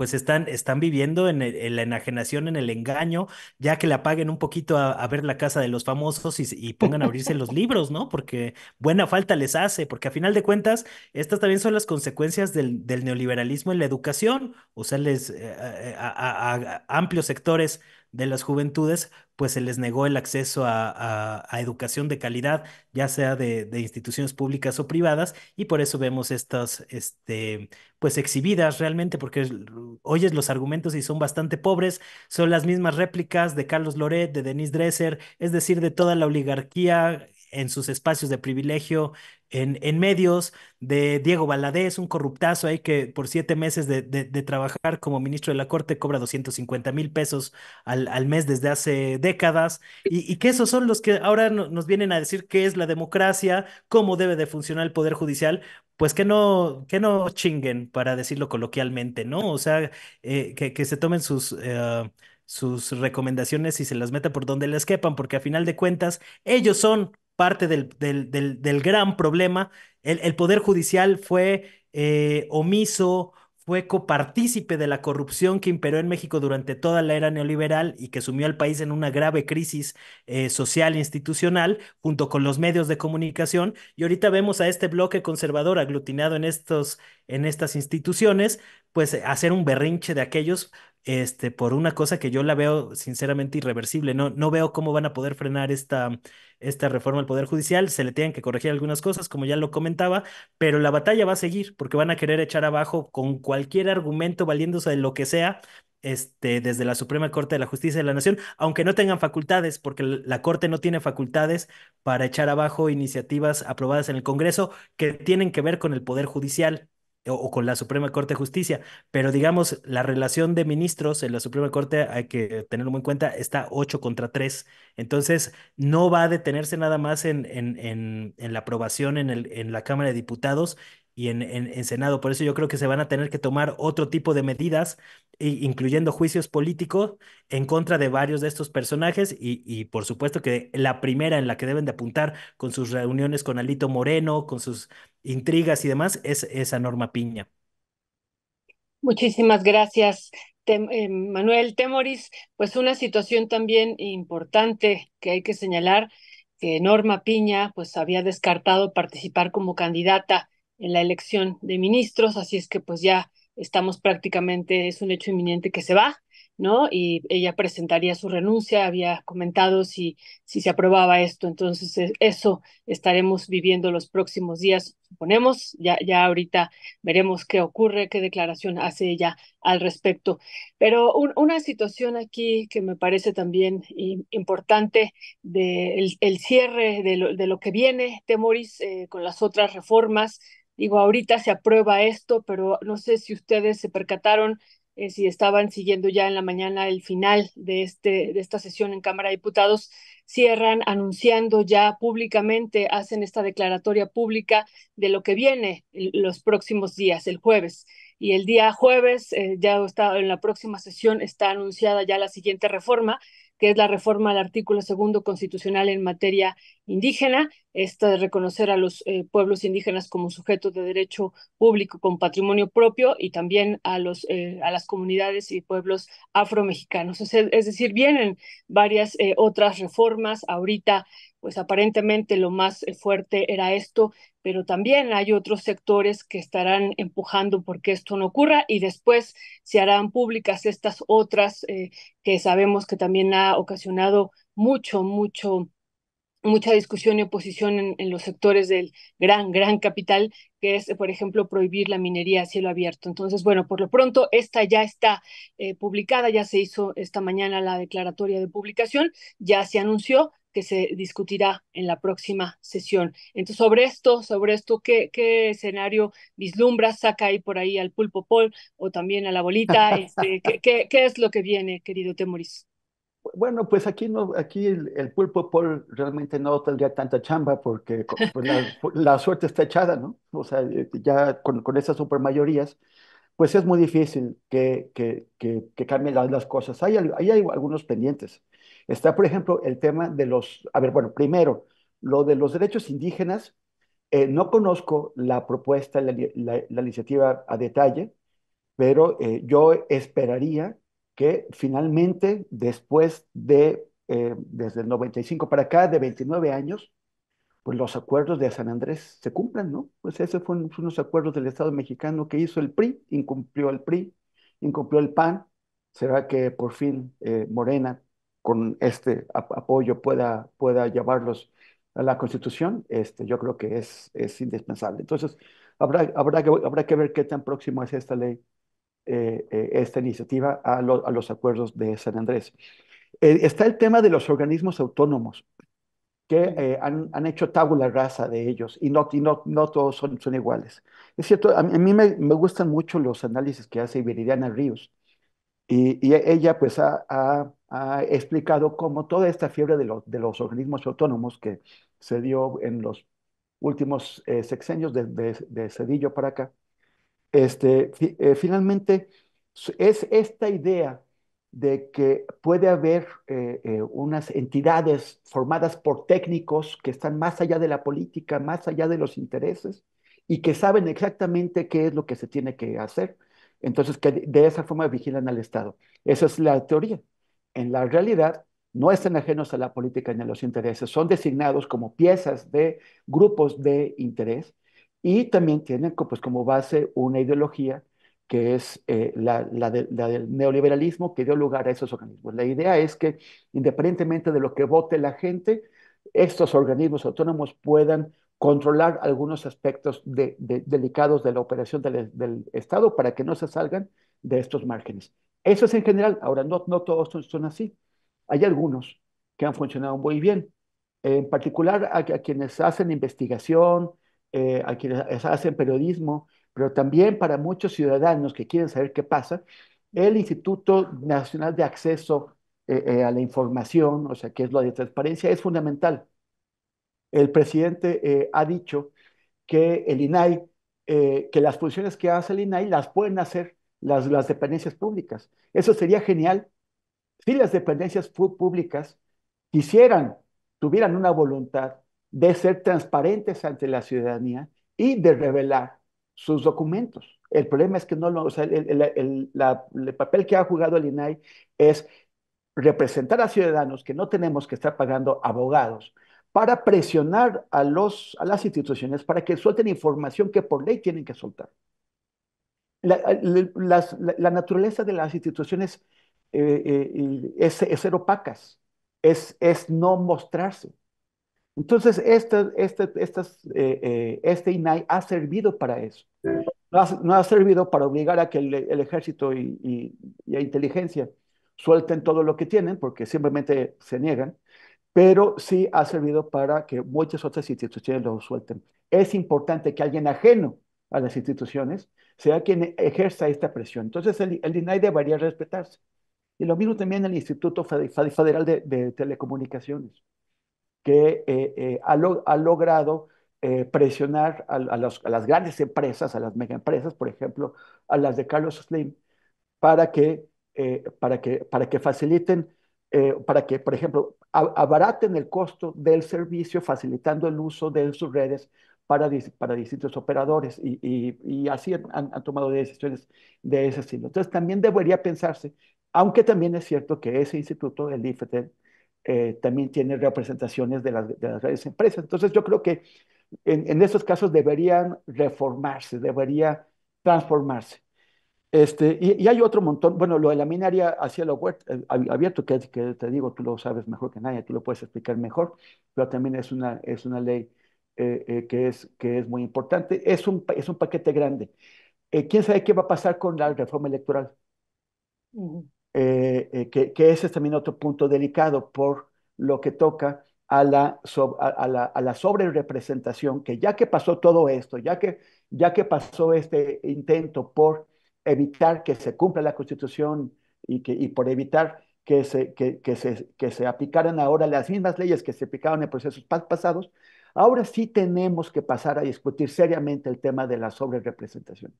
pues están, están viviendo en, la enajenación, en el engaño, ya que la apaguen un poquito a, ver la casa de los famosos y, pongan a abrirse los libros, ¿no? Porque buena falta les hace, porque a final de cuentas, estas también son las consecuencias del, neoliberalismo en la educación, o sea, les, eh, eh, eh, a amplios sectores de las juventudes, pues se les negó el acceso a, educación de calidad, ya sea de, instituciones públicas o privadas, y por eso vemos estas, este, pues exhibidas realmente, porque oyes los argumentos y son bastante pobres, son las mismas réplicas de Carlos Loret, de Denise Dresser, es decir, de toda la oligarquía en sus espacios de privilegio en, en, medios, de Diego Baladés, un corruptazo ahí que por siete meses de, trabajar como ministro de la Corte cobra 250 mil pesos al, mes desde hace décadas, y, que esos son los que ahora nos vienen a decir qué es la democracia, cómo debe de funcionar el Poder Judicial, pues que no, que no chinguen, para decirlo coloquialmente, ¿no? O sea, eh, que, se tomen sus... Eh, sus recomendaciones y se las meta por donde les quepan, porque a final de cuentas ellos son parte del, del, gran problema. El, Poder Judicial fue eh, omiso, fue copartícipe de la corrupción que imperó en México durante toda la era neoliberal y que sumió al país en una grave crisis eh, social e institucional, junto con los medios de comunicación. Y ahorita vemos a este bloque conservador aglutinado en, estos, en estas instituciones, pues hacer un berrinche de aquellos este, por una cosa que yo la veo sinceramente irreversible. No, no veo cómo van a poder frenar esta, esta reforma al Poder Judicial. Se le tienen que corregir algunas cosas, como ya lo comentaba, pero la batalla va a seguir porque van a querer echar abajo con cualquier argumento, valiéndose de lo que sea. Este, desde la Suprema Corte de la Justicia de la Nación, aunque no tengan facultades, porque la Corte no tiene facultades para echar abajo iniciativas aprobadas en el Congreso que tienen que ver con el Poder Judicial o, con la Suprema Corte de Justicia, pero digamos, la relación de ministros en la Suprema Corte, hay que tenerlo en cuenta, está 8 contra 3, entonces no va a detenerse nada más en, en, en la aprobación en, el, en la Cámara de Diputados y en, Senado. Por eso yo creo que se van a tener que tomar otro tipo de medidas, incluyendo juicios políticos en contra de varios de estos personajes y, por supuesto que la primera en la que deben de apuntar con sus reuniones con Alito Moreno, con sus intrigas y demás, es esa Norma Piña. Muchísimas gracias. Eh, Manuel Temoris, pues una situación también importante que hay que señalar, que Norma Piña pues había descartado participar como candidata en la elección de ministros, así es que pues ya estamos prácticamente, es un hecho inminente que se va, ¿no? Y ella presentaría su renuncia, había comentado si, si se aprobaba esto, entonces e, eso estaremos viviendo los próximos días, suponemos, ya, ya ahorita veremos qué ocurre, qué declaración hace ella al respecto. Pero una situación aquí que me parece también importante del el cierre de lo, de lo, que viene, Temoris, eh, con las otras reformas Digo, ahorita se aprueba esto, pero no sé si ustedes se percataron, eh, si estaban siguiendo ya en la mañana el final de, este, de esta sesión en Cámara de Diputados, cierran anunciando ya públicamente, hacen esta declaratoria pública de lo que viene los próximos días, el jueves y el día jueves, eh, ya está en la próxima sesión, está anunciada ya la siguiente reforma que es la reforma al artículo segundo constitucional en materia indígena, esta de reconocer a los eh, pueblos indígenas como sujetos de derecho público con patrimonio propio y también a, los, eh, a las comunidades y pueblos afromexicanos. Es, es decir, vienen varias eh, otras reformas ahorita pues aparentemente lo más eh, fuerte era esto, pero también hay otros sectores que estarán empujando porque esto no ocurra y después se harán públicas estas otras eh, que sabemos que también ha ocasionado mucho, mucho, mucha discusión y oposición en, los sectores del gran, gran capital, que es, por ejemplo, prohibir la minería a cielo abierto. Entonces, bueno, por lo pronto, esta ya está eh, publicada, ya se hizo esta mañana la declaratoria de publicación, ya se anunció, que se discutirá en la próxima sesión. Entonces, sobre esto, sobre esto, ¿qué, qué escenario vislumbras? Saca ahí por ahí al pulpo pol o también a la bolita. Este, ¿qué, es lo que viene, querido Temoris? Bueno, pues aquí no, aquí el, pulpo pol realmente no tendría tanta chamba porque pues, la, suerte está echada, ¿no? O sea, eh, ya con, esas supermayorías, pues es muy difícil que, que, cambien las, las cosas. Hay, hay algunos pendientes Está, por ejemplo, el tema de los, a ver, bueno, primero, lo de los derechos indígenas, eh, no conozco la propuesta, la, iniciativa a detalle, pero eh, yo esperaría que finalmente, después de, eh, desde el 95 para acá, de 29 años, pues los acuerdos de San Andrés se cumplan, ¿no? Pues esos fueron unos acuerdos del Estado mexicano que hizo el PRI, incumplió el PRI, incumplió el PAN. Será que por fin Morena con este apoyo pueda, pueda llevarlos a la Constitución, este, yo creo que es, es indispensable. Entonces, habrá, habrá, que, habrá que ver qué tan próximo es esta ley, eh, eh, esta iniciativa a, a, los acuerdos de San Andrés. Eh, está el tema de los organismos autónomos que han, han, hecho tabula rasa de ellos y no, no, no todos son, son iguales. Es cierto, a, mí me, me gustan mucho los análisis que hace Viridiana Ríos y, ella pues ha ha explicado cómo toda esta fiebre de, de los organismos autónomos que se dio en los últimos eh, sexenios de, Cedillo para acá, este, eh, finalmente es esta idea de que puede haber eh, unas entidades formadas por técnicos que están más allá de la política, más allá de los intereses y que saben exactamente qué es lo que se tiene que hacer. Entonces, que de esa forma vigilan al Estado. Esa es la teoría en la realidad no están ajenos a la política ni a los intereses, son designados como piezas de grupos de interés y también tienen pues, como base una ideología que es eh, la, del neoliberalismo que dio lugar a esos organismos. La idea es que independientemente de lo que vote la gente, estos organismos autónomos puedan controlar algunos aspectos delicados de la operación del Estado para que no se salgan de estos márgenes. Eso es en general. Ahora, no, todos son, así. Hay algunos que han funcionado muy bien. En particular a, quienes hacen investigación, eh, a quienes hacen periodismo, pero también para muchos ciudadanos que quieren saber qué pasa, el Instituto Nacional de Acceso eh, eh, a la Información, o sea, que es lo de transparencia, es fundamental. El presidente ha dicho que el INAI, que las funciones que hace el INAI las pueden hacer las, dependencias públicas. Eso sería genial si las dependencias públicas quisieran, tuvieran una voluntad de ser transparentes ante la ciudadanía y de revelar sus documentos. El problema es que no lo, el, papel que ha jugado el INAI es representar a ciudadanos que no tenemos que estar pagando abogados para presionar a, los, a las instituciones para que suelten información que por ley tienen que soltar. Ah, la, naturaleza de las instituciones eh, eh, es, es, ser opacas, es, es no mostrarse. Entonces, estas, eh, este INAI ha servido para eso. No ha, no ha servido para obligar a que el, ejército y, y, y la inteligencia suelten todo lo que tienen, porque simplemente se niegan, pero sí ha servido para que muchas otras instituciones lo suelten. Es importante que alguien ajeno a las instituciones sea quien ejerza esta presión. Entonces el, el debería respetarse. Y lo mismo también el Instituto Federal de, Telecomunicaciones, que eh, eh, ha, logrado eh, presionar a, las grandes empresas, a las megaempresas, por ejemplo, a las de Carlos Slim, para que, para que, para que faciliten, para que, por ejemplo, abaraten el costo del servicio facilitando el uso de sus redes para, distintos operadores y, así han, tomado decisiones de ese estilo. Entonces también debería pensarse, aunque también es cierto que ese instituto, el ifet eh, también tiene representaciones de las, grandes empresas. Entonces yo creo que en, en estos casos deberían reformarse, debería transformarse. Este, y, hay otro montón, bueno, lo de la minería hacia eh, abierto, que, que, te digo, tú lo sabes mejor que nadie, tú lo puedes explicar mejor, pero también es una, es una ley eh, eh, que, es, que es muy importante. Es un, es un paquete grande. Eh, ¿Quién sabe qué va a pasar con la reforma electoral? que, que, ese es también otro punto delicado por lo que toca a la, a, la, a la que ya que pasó todo esto, ya que, ya que pasó este intento por evitar que se cumpla la Constitución y, que, y por evitar que se, que, que, se, que se aplicaran ahora las mismas leyes que se aplicaron en procesos pasados, Ahora sí tenemos que pasar a discutir seriamente el tema de la sobrerepresentación.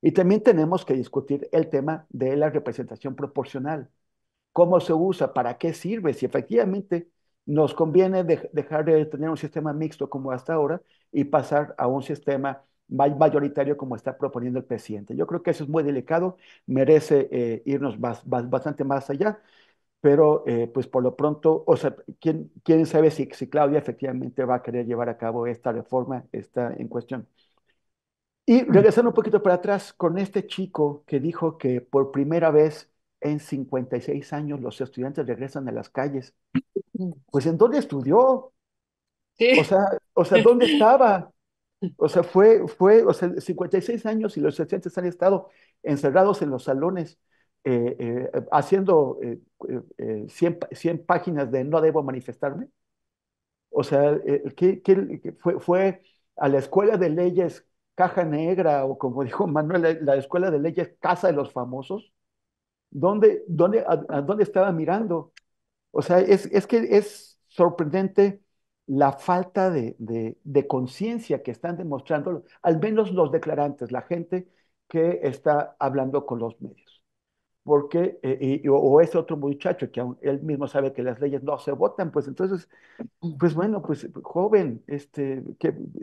Y también tenemos que discutir el tema de la representación proporcional. ¿Cómo se usa? ¿Para qué sirve? Si efectivamente nos conviene dejar de tener un sistema mixto como hasta ahora y pasar a un sistema mayoritario como está proponiendo el presidente. Yo creo que eso es muy delicado, merece eh, irnos bastante más allá pero eh, pues por lo pronto, o sea, ¿quién, quién sabe si, si, Claudia efectivamente va a querer llevar a cabo esta reforma, está en cuestión? Y mm. regresando un poquito para atrás, con este chico que dijo que por primera vez en 56 años los estudiantes regresan a las calles, mm. pues ¿en dónde estudió? O, sea, o ¿dónde estaba? O sea, fue, fue, o sea, 56 años y los estudiantes han estado encerrados en los salones. Eh, eh, haciendo 100, eh, páginas de no debo manifestarme. O sea, ¿qué, fue, a la escuela de leyes caja negra o como dijo Manuel, la, escuela de leyes casa de los famosos. ¿Dónde, a, dónde estaba mirando? O sea, es, que es sorprendente la falta de conciencia que están demostrando, al menos los declarantes, la gente que está hablando con los medios porque, eh, o ese otro muchacho que aún él mismo sabe que las leyes no se votan, pues entonces, pues bueno, pues joven, este,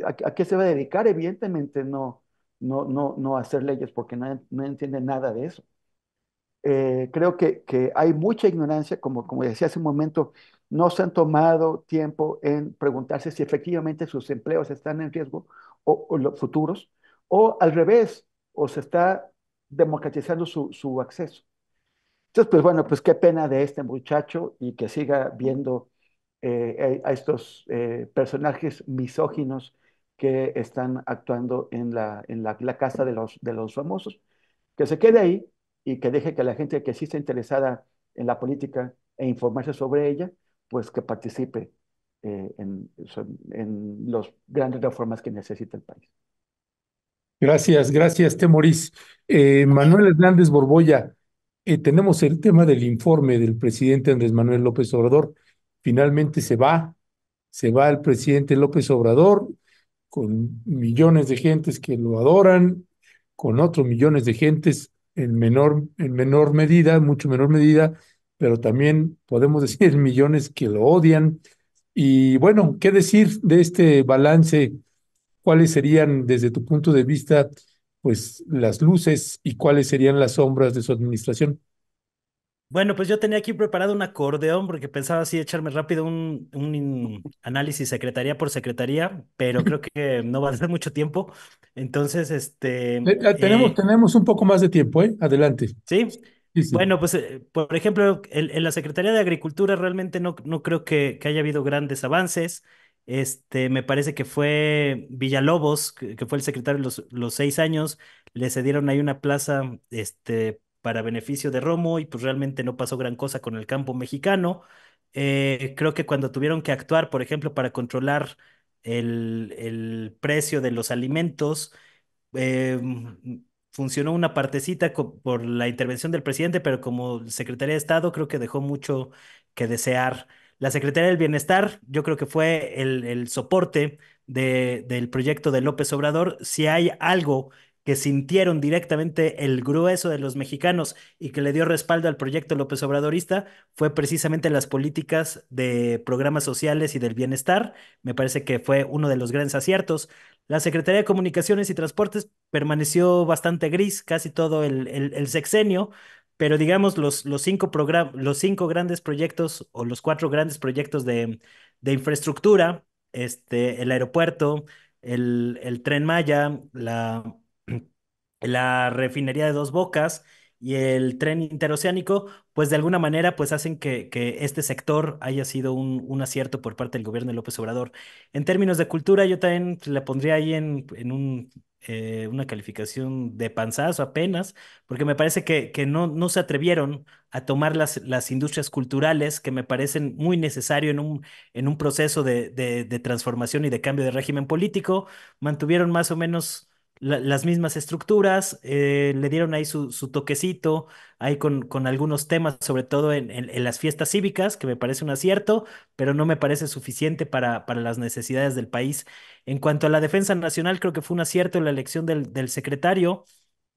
a, qué se va a dedicar? Evidentemente no, no, no, no hacer leyes porque no, entiende nada de eso. Eh, creo que, hay mucha ignorancia, como, como decía hace un momento, no se han tomado tiempo en preguntarse si efectivamente sus empleos están en riesgo o, los futuros, o al revés, o se está democratizando su acceso. Entonces, pues bueno, pues qué pena de este muchacho y que siga viendo eh, a estos eh, personajes misóginos que están actuando en, la, en la, casa de los, de los famosos. Que se quede ahí y que deje que la gente que sí está interesada en la política e informarse sobre ella, pues que participe eh, en, en las grandes reformas que necesita el país. Gracias, gracias, Temorís. Eh, Manuel Hernández Borboya, eh, tenemos el tema del informe del presidente Andrés Manuel López Obrador. Finalmente se va, se va el presidente López Obrador con millones de gentes que lo adoran, con otros millones de gentes en menor, en menor medida, mucho menor medida, pero también podemos decir millones que lo odian. Y bueno, ¿qué decir de este balance? ¿Cuáles serían, desde tu punto de vista, pues las luces y cuáles serían las sombras de su administración. Bueno, pues yo tenía aquí preparado un acordeón porque pensaba así echarme rápido un, un análisis secretaría por secretaría, pero creo que no va a ser mucho tiempo. Entonces, este... Eh, tenemos, eh, tenemos un poco más de tiempo, ¿eh? Adelante. Sí. Bueno, pues eh, por ejemplo, en, la Secretaría de Agricultura realmente no, no creo que, que haya habido grandes avances. Este, me parece que fue Villalobos, que, fue el secretario los, seis años, le cedieron ahí una plaza este, para beneficio de Romo y pues realmente no pasó gran cosa con el campo mexicano. Eh, creo que cuando tuvieron que actuar, por ejemplo, para controlar el, precio de los alimentos, eh, mm, funcionó una partecita por la intervención del presidente, pero como Secretaría de Estado creo que dejó mucho que desear. La Secretaría del Bienestar, yo creo que fue el, soporte del proyecto de López Obrador. Si hay algo que sintieron directamente el grueso de los mexicanos y que le dio respaldo al proyecto López Obradorista fue precisamente las políticas de programas sociales y del bienestar. Me parece que fue uno de los grandes aciertos. La Secretaría de Comunicaciones y Transportes permaneció bastante gris casi todo el, el sexenio pero digamos los, cinco los cinco grandes proyectos o los cuatro grandes proyectos de, infraestructura, este, el aeropuerto, el, el tren Maya, la, la refinería de dos bocas y el tren interoceánico, pues de alguna manera pues hacen que, que este sector haya sido un, acierto por parte del gobierno de López Obrador. En términos de cultura, yo también la pondría ahí en, en un, eh, una calificación de panzazo apenas, porque me parece que, que no, no se atrevieron a tomar las, las industrias culturales que me parecen muy necesario en un, en un proceso de transformación y de cambio de régimen político. Mantuvieron más o menos las mismas estructuras, eh, le dieron ahí su, toquecito, ahí con, algunos temas, sobre todo en, las fiestas cívicas, que me parece un acierto, pero no me parece suficiente para, para, las necesidades del país. En cuanto a la defensa nacional, creo que fue un acierto en la elección del, secretario.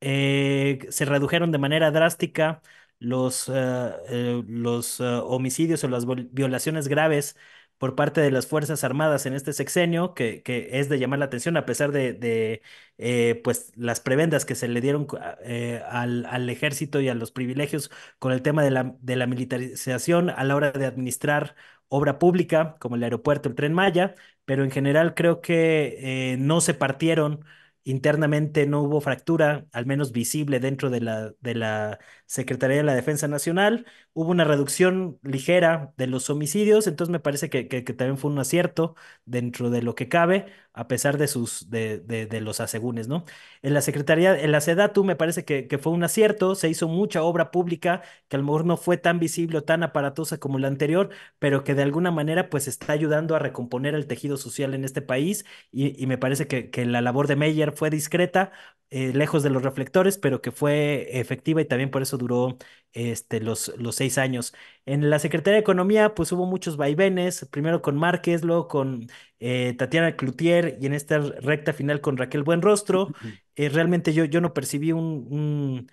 Eh, se redujeron de manera drástica los, eh, los homicidios o las violaciones graves por parte de las Fuerzas Armadas en este sexenio, que, es de llamar la atención a pesar de, eh, pues, las prebendas que se le dieron ah, eh, al, ejército y a los privilegios con el tema de la, de la militarización a la hora de administrar obra pública, como el aeropuerto, el tren Maya, pero en general creo que eh, no se partieron Internamente no hubo fractura, al menos visible dentro de la, de la Secretaría de la Defensa Nacional. Hubo una reducción ligera de los homicidios, entonces me parece que, también fue un acierto dentro de lo que cabe, a pesar de, sus, de, los asegúnes, ¿no? En la Secretaría, en la SEDATU me parece que, fue un acierto, se hizo mucha obra pública que a lo mejor no fue tan visible o tan aparatosa como la anterior, pero que de alguna manera pues está ayudando a recomponer el tejido social en este país y, me parece que, que la labor de Meyer fue discreta, eh, lejos de los reflectores, pero que fue efectiva y también por eso duró este, los, seis años. En la Secretaría de Economía, pues hubo muchos vaivenes, primero con Márquez, luego con eh, Tatiana Cloutier y en esta recta final con Raquel Buenrostro. Eh, realmente yo, no percibí un,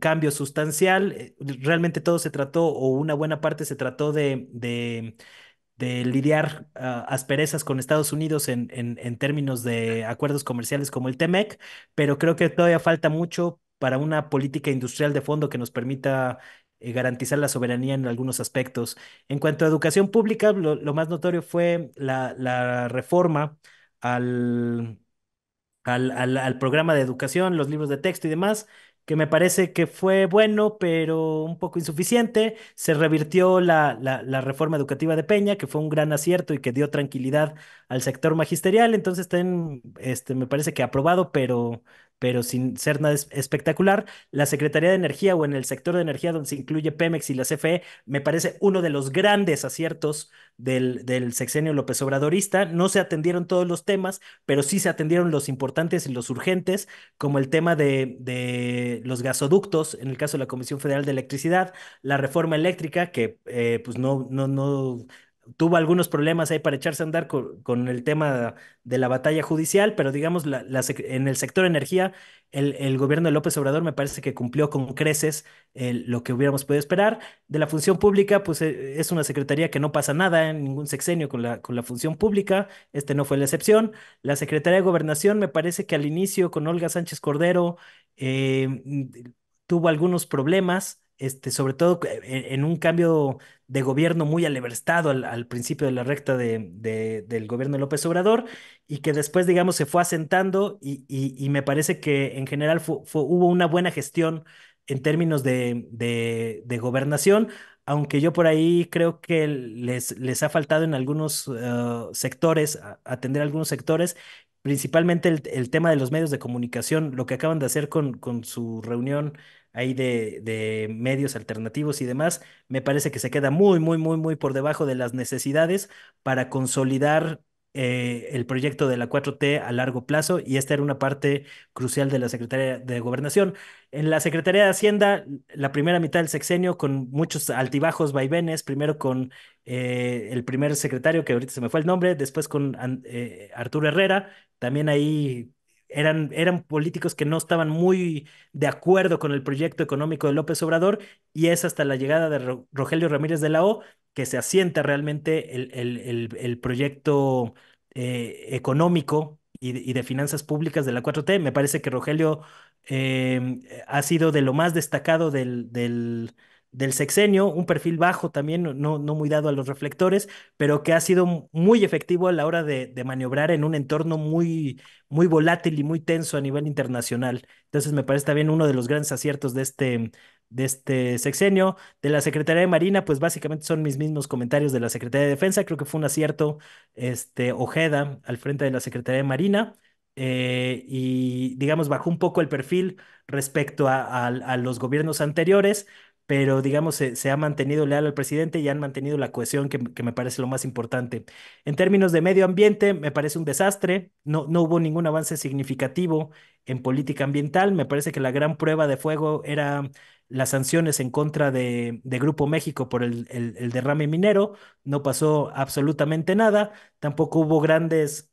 cambio sustancial. Realmente todo se trató, o una buena parte se trató de de lidiar ah, asperezas con Estados Unidos en, términos de acuerdos comerciales como el TEMEC, pero creo que todavía falta mucho para una política industrial de fondo que nos permita eh, garantizar la soberanía en algunos aspectos. En cuanto a educación pública, lo, más notorio fue la, reforma al programa de educación, los libros de texto y demás, que me parece que fue bueno, pero un poco insuficiente. Se revirtió la, reforma educativa de Peña, que fue un gran acierto y que dio tranquilidad al sector magisterial. Entonces, este, me parece que aprobado, pero pero sin ser nada espectacular. La Secretaría de Energía o en el sector de energía donde se incluye Pemex y la CFE, me parece uno de los grandes aciertos del, del sexenio López Obradorista. No se atendieron todos los temas, pero sí se atendieron los importantes y los urgentes, como el tema de, los gasoductos, en el caso de la Comisión Federal de Electricidad, la reforma eléctrica, que eh, pues no, no, no tuvo algunos problemas ahí para echarse a andar con, el tema de la batalla judicial, pero digamos, en el sector energía, el, gobierno de López Obrador me parece que cumplió con creces lo que hubiéramos podido esperar. De la función pública, pues eh, es una secretaría que no pasa nada en ningún sexenio con la, con la función pública, este no fue la excepción. La secretaría de gobernación me parece que al inicio con Olga Sánchez Cordero eh, tuvo algunos problemas. Este, sobre todo eh, e-, en, un cambio de gobierno muy alebrestado al, principio de la recta del gobierno de López Obrador y que después, digamos, se fue asentando y, me parece que en general hubo una buena gestión en términos de, gobernación, aunque yo por ahí creo que les, les ha faltado en algunos eh, sectores, atender algunos sectores principalmente el, tema de los medios de comunicación, lo que acaban de hacer con, con su reunión ahí de, medios alternativos y demás, me parece que se queda muy, muy, muy, muy por debajo de las necesidades para consolidar eh, el proyecto de la 4T a largo plazo y esta era una parte crucial de la Secretaría de Gobernación. En la Secretaría de Hacienda, la primera mitad del sexenio con muchos altibajos, vaivenes, primero con eh, el primer secretario, que ahorita se me fue el nombre, después con eh, Arturo Herrera, también ahí eran, políticos que no estaban muy de acuerdo con el proyecto económico de López Obrador y es hasta la llegada de Rogelio Ramírez de la O que se asienta realmente el, el, proyecto eh, económico y de, finanzas públicas de la 4T. Me parece que Rogelio em, ha sido de lo más destacado del, del del sexenio, un perfil bajo también, no, no muy dado a los reflectores, pero que ha sido muy efectivo a la hora de, maniobrar en un entorno muy, muy volátil y muy tenso a nivel internacional. Entonces me parece también uno de los grandes aciertos de este, de este sexenio. De la Secretaría de Marina, pues básicamente son mis mismos comentarios de la Secretaría de Defensa. Creo que fue un acierto, este, Ojeda al frente de la Secretaría de Marina. Eh, y digamos bajó un poco el perfil respecto a, los gobiernos anteriores, pero digamos se, ha mantenido leal al presidente y han mantenido la cohesión que, me parece lo más importante. En términos de medio ambiente, me parece un desastre, no, no hubo ningún avance significativo en política ambiental, me parece que la gran prueba de fuego era las sanciones en contra de, Grupo México por el, derrame minero, no pasó absolutamente nada, tampoco hubo grandes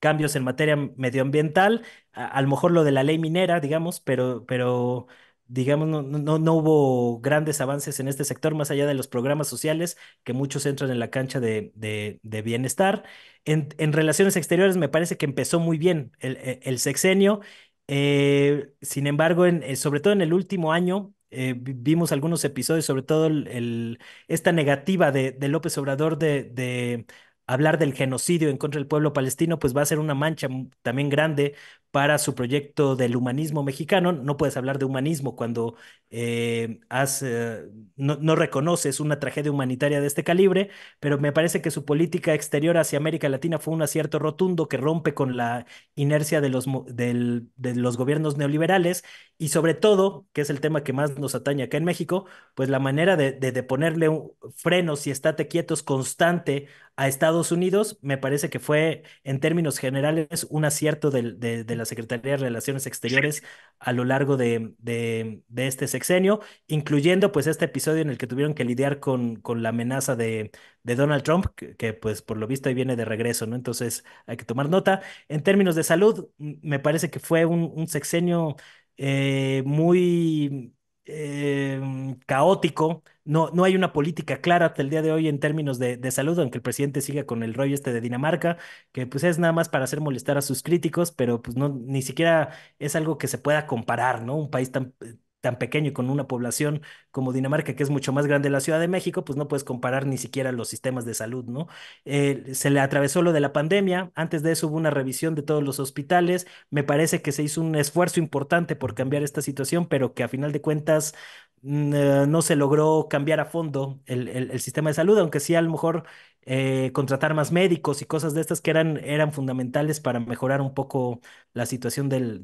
cambios en materia medioambiental, a, lo mejor lo de la ley minera, digamos, pero, pero digamos, no, no, hubo grandes avances en este sector, más allá de los programas sociales, que muchos entran en la cancha de, bienestar. En, relaciones exteriores me parece que empezó muy bien el, e, sexenio. Eh, sin embargo, en, eh, sobre todo en el último año, eh, vimos algunos episodios, sobre todo el, esta negativa de, López Obrador de, de hablar del genocidio en contra del pueblo palestino, pues va a ser una mancha también grande para su proyecto del humanismo mexicano. No puedes hablar de humanismo cuando eh, eh, no, reconoces una tragedia humanitaria de este calibre, pero me parece que su política exterior hacia América Latina fue un acierto rotundo que rompe con la inercia de los, de los gobiernos neoliberales y sobre todo, que es el tema que más nos atañe acá en México, pues la manera de, de, ponerle frenos y estate quietos constante a Estados Unidos, me parece que fue en términos generales un acierto del de la Secretaría de Relaciones Exteriores a lo largo de, este sexenio, incluyendo pues este episodio en el que tuvieron que lidiar con, con la amenaza de, Donald Trump, que, pues por lo visto ahí viene de regreso, ¿no? Entonces hay que tomar nota. En términos de salud, me parece que fue un, sexenio eh, muy em, caótico no, hay una política clara hasta el día de hoy en términos de, salud, aunque el presidente siga con el rollo este de Dinamarca, que pues es nada más para hacer molestar a sus críticos, pero pues no, ni siquiera es algo que se pueda comparar, ¿no? Un país tan, eh, tan pequeño y con una población como Dinamarca, que es mucho más grande la Ciudad de México, pues no puedes comparar ni siquiera los sistemas de salud, ¿no? Eh, se le atravesó lo de la pandemia, antes de eso hubo una revisión de todos los hospitales, me parece que se hizo un esfuerzo importante por cambiar esta situación, pero que a final de cuentas Mm, eh, no se logró cambiar a fondo el, sistema de salud, aunque sí a lo mejor eh, contratar más médicos y cosas de estas que eran, eran fundamentales para mejorar un poco la situación del,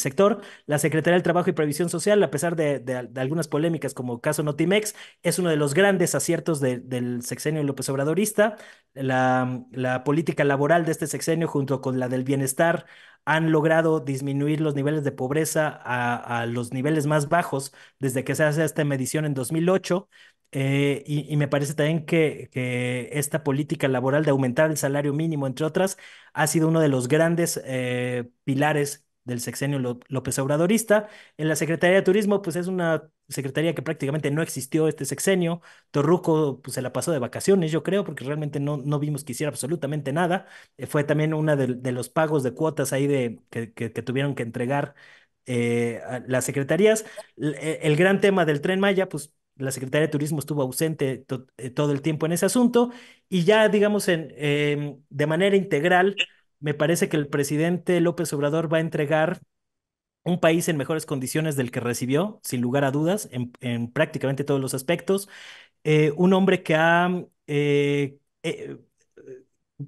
sector. La Secretaría del Trabajo y Previsión Social, a pesar de, algunas polémicas como el caso Notimex, es uno de los grandes aciertos del sexenio López Obradorista. La, política laboral de este sexenio junto con la del bienestar han logrado disminuir los niveles de pobreza a, a, los niveles más bajos desde que se hace esta medición en 2008. Eh, y, me parece también que, esta política laboral de aumentar el salario mínimo, entre otras, ha sido uno de los grandes eh, pilares del sexenio López Obradorista. En la Secretaría de Turismo, pues es una secretaría que prácticamente no existió este sexenio. Torruco pues, se la pasó de vacaciones, yo creo, porque realmente no, no vimos que hiciera absolutamente nada. Eh, fue también uno de, los pagos de cuotas ahí de, que, tuvieron que entregar las secretarías. el, gran tema del tren Maya, pues la Secretaría de Turismo estuvo ausente eh, todo el tiempo en ese asunto y ya, digamos, em, de manera integral, me parece que el presidente López Obrador va a entregar un país en mejores condiciones del que recibió, sin lugar a dudas, en, prácticamente todos los aspectos. Eh, un hombre que ha... Eh,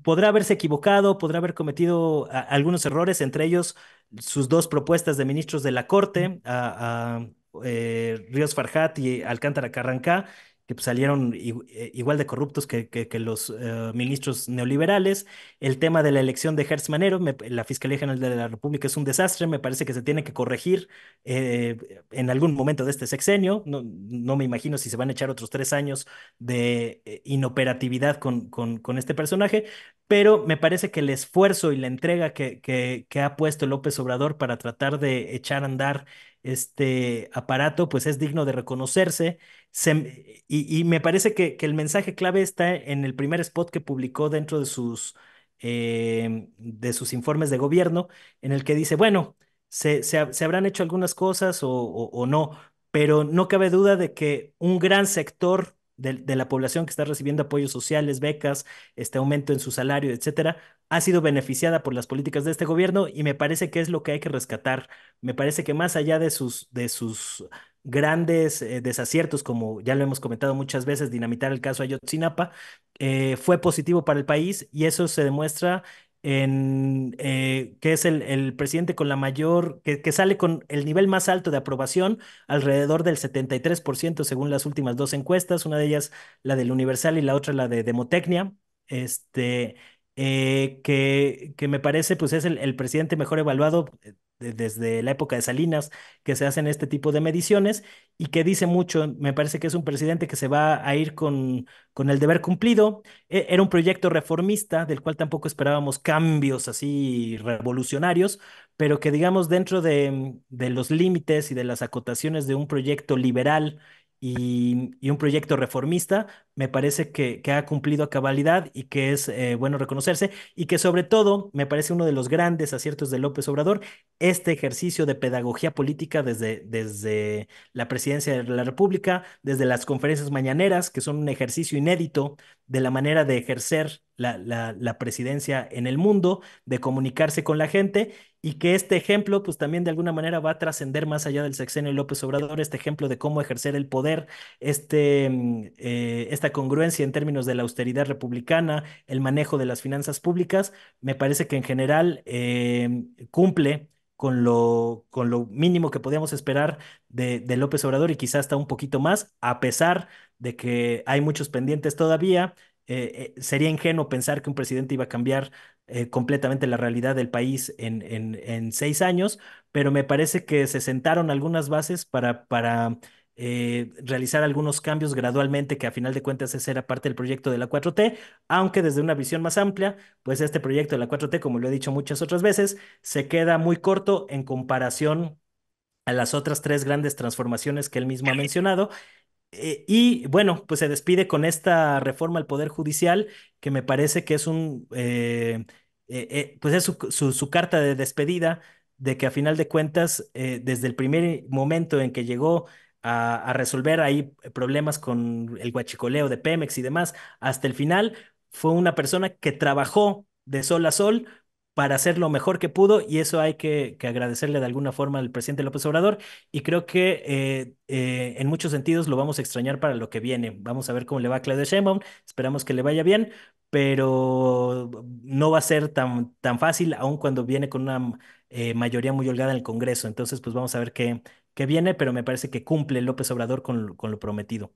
podrá haberse equivocado, podrá haber cometido algunos errores, entre ellos sus dos propuestas de ministros de la Corte, a, eh, Ríos Farjat y Alcántara Carrancá, que pues, salieron eh, igual de corruptos que, los eh, ministros neoliberales. El tema de la elección de Hertz Manero, la Fiscalía General de la República es un desastre, me parece que se tiene que corregir en algún momento de este sexenio. No, no, me imagino si se van a echar otros tres años de inoperatividad con, con, este personaje, pero me parece que el esfuerzo y la entrega que, que, que ha puesto López Obrador para tratar de echar a andar este aparato, pues es digno de reconocerse. Eh, y, me parece que, el mensaje clave está en el primer spot que publicó dentro de sus, eh, de sus informes de gobierno, en el que dice, bueno, se, habrán hecho algunas cosas o no, pero no cabe duda de que un gran sector de, la población que está recibiendo apoyos sociales, becas, este aumento en su salario, etcétera, ha sido beneficiada por las políticas de este gobierno y me parece que es lo que hay que rescatar. Me parece que más allá de sus, de sus grandes eh, desaciertos, como ya lo hemos comentado muchas veces, dinamitar el caso Ayotzinapa, eh, fue positivo para el país y eso se demuestra en, eh, que es el, presidente con la mayor, que, sale con el nivel más alto de aprobación, alrededor del 73% según las últimas dos encuestas, una de ellas la del Universal y la otra la de Demotecnia, este, eh, que, que, me parece pues es el, el presidente mejor evaluado eh, desde la época de Salinas, que se hacen este tipo de mediciones y que dice mucho, me parece que es un presidente que se va a ir con, con el deber cumplido. E, era un proyecto reformista del cual tampoco esperábamos cambios así revolucionarios, pero que digamos dentro de, de los límites y de las acotaciones de un proyecto liberal y, un proyecto reformista, me parece que, ha cumplido a cabalidad y que es eh, bueno reconocerse y que sobre todo me parece uno de los grandes aciertos de López Obrador, este ejercicio de pedagogía política desde, desde la presidencia de la República, desde las conferencias mañaneras, que son un ejercicio inédito de la manera de ejercer la presidencia en el mundo, de comunicarse con la gente y que este ejemplo, pues también de alguna manera va a trascender más allá del sexenio López Obrador, este ejemplo de cómo ejercer el poder, este, mm, eh, esta congruencia en términos de la austeridad republicana, el manejo de las finanzas públicas, me parece que en general eh, cumple con lo, con lo mínimo que podíamos esperar de, López Obrador y quizás hasta un poquito más, a pesar de que hay muchos pendientes todavía. Eh, sería ingenuo pensar que un presidente iba a cambiar eh, completamente la realidad del país en, en, seis años, pero me parece que se sentaron algunas bases para, para eh, realizar algunos cambios gradualmente, que a final de cuentas es era parte del proyecto de la 4T, aunque desde una visión más amplia, pues este proyecto de la 4T, como lo he dicho muchas otras veces, se queda muy corto en comparación a las otras tres grandes transformaciones que él mismo ha mencionado eh, y bueno, pues se despide con esta reforma al Poder Judicial, que me parece que es un, eh, eh, pues es su, carta de despedida, de que a final de cuentas, desde el primer momento en que llegó a, a resolver ahí problemas con el guachicoleo de Pemex y demás, hasta el final fue una persona que trabajó de sol a sol para hacer lo mejor que pudo y eso hay que, agradecerle de alguna forma al presidente López Obrador y creo que eh, eh, en muchos sentidos lo vamos a extrañar para lo que viene. Vamos a ver cómo le va a Claudia Sheinbaum, esperamos que le vaya bien, pero no va a ser tan, tan fácil aun cuando viene con una eh, mayoría muy holgada en el Congreso. Entonces, pues vamos a ver qué, qué viene, pero me parece que cumple López Obrador con lo prometido.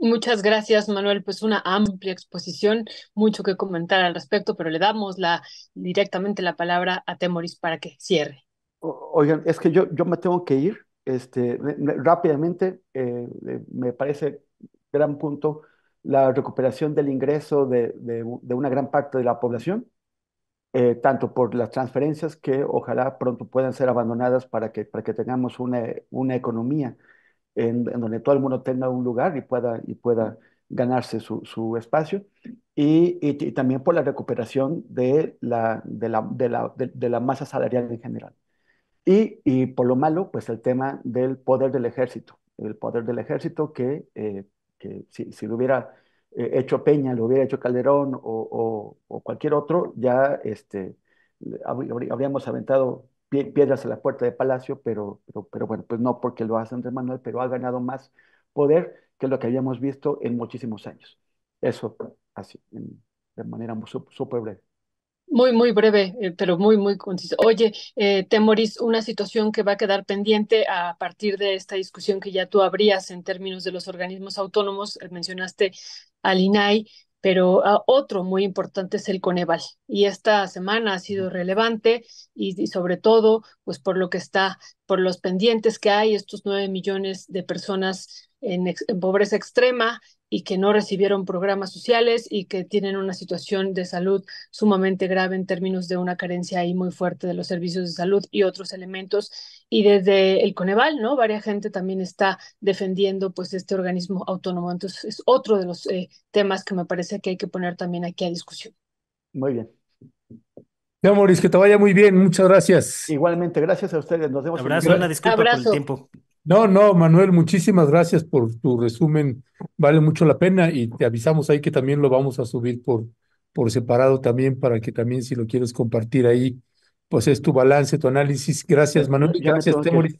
Muchas gracias, Manuel. Pues una amplia exposición, mucho que comentar al respecto, pero le damos la, directamente la palabra a Temoris para que cierre. oigan, es que yo, yo me tengo que ir este, rápidamente. Eh, eh, me parece gran punto la recuperación del ingreso de, una gran parte de la población, eh, tanto por las transferencias que ojalá pronto puedan ser abandonadas para que, para que tengamos una, una economía en, donde todo el mundo tenga un lugar y pueda, y pueda ganarse su, su espacio, y, y, también por la recuperación de la, de la, de la, la masa salarial en general. Y, y, por lo malo, pues el tema del poder del ejército, el poder del ejército que, eh, que si, si, lo hubiera eh, hecho Peña, lo hubiera hecho Calderón o, o, o cualquier otro, ya este, habríamos aventado piedras a la puerta de Palacio, pero, pero, pero bueno, pues no porque lo hace Andrés Manuel, pero ha ganado más poder que lo que habíamos visto en muchísimos años. Eso así, de manera súper breve. Muy, muy breve, eh, pero muy, muy conciso. Oye, eh, Temoris, una situación que va a quedar pendiente a partir de esta discusión que ya tú abrías en términos de los organismos autónomos, mencionaste al INAI, pero ah, otro muy importante es el Coneval. Y esta semana ha sido relevante y, sobre todo, pues por lo que está, por los pendientes que hay, estos nueve millones de personas en pobreza extrema y que no recibieron programas sociales y que tienen una situación de salud sumamente grave en términos de una carencia ahí muy fuerte de los servicios de salud y otros elementos. Y desde el Coneval, ¿no? Varia gente también está defendiendo pues este organismo autónomo. Entonces es otro de los eh, temas que me parece que hay que poner también aquí a discusión. Muy bien. Ya, Mauricio, que te vaya muy bien. Muchas gracias. Igualmente, gracias a ustedes. Nos vemos. Abrazo, en... disculpa por el tiempo. No, no, Manuel, muchísimas gracias por tu resumen. Vale mucho la pena y te avisamos ahí que también lo vamos a subir por, por separado también para que también si lo quieres compartir ahí, pues es tu balance, tu análisis. Gracias, Manuel. Gracias, Temoris.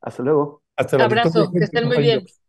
hasta luego. Hasta luego. Abrazo, que estén muy bien.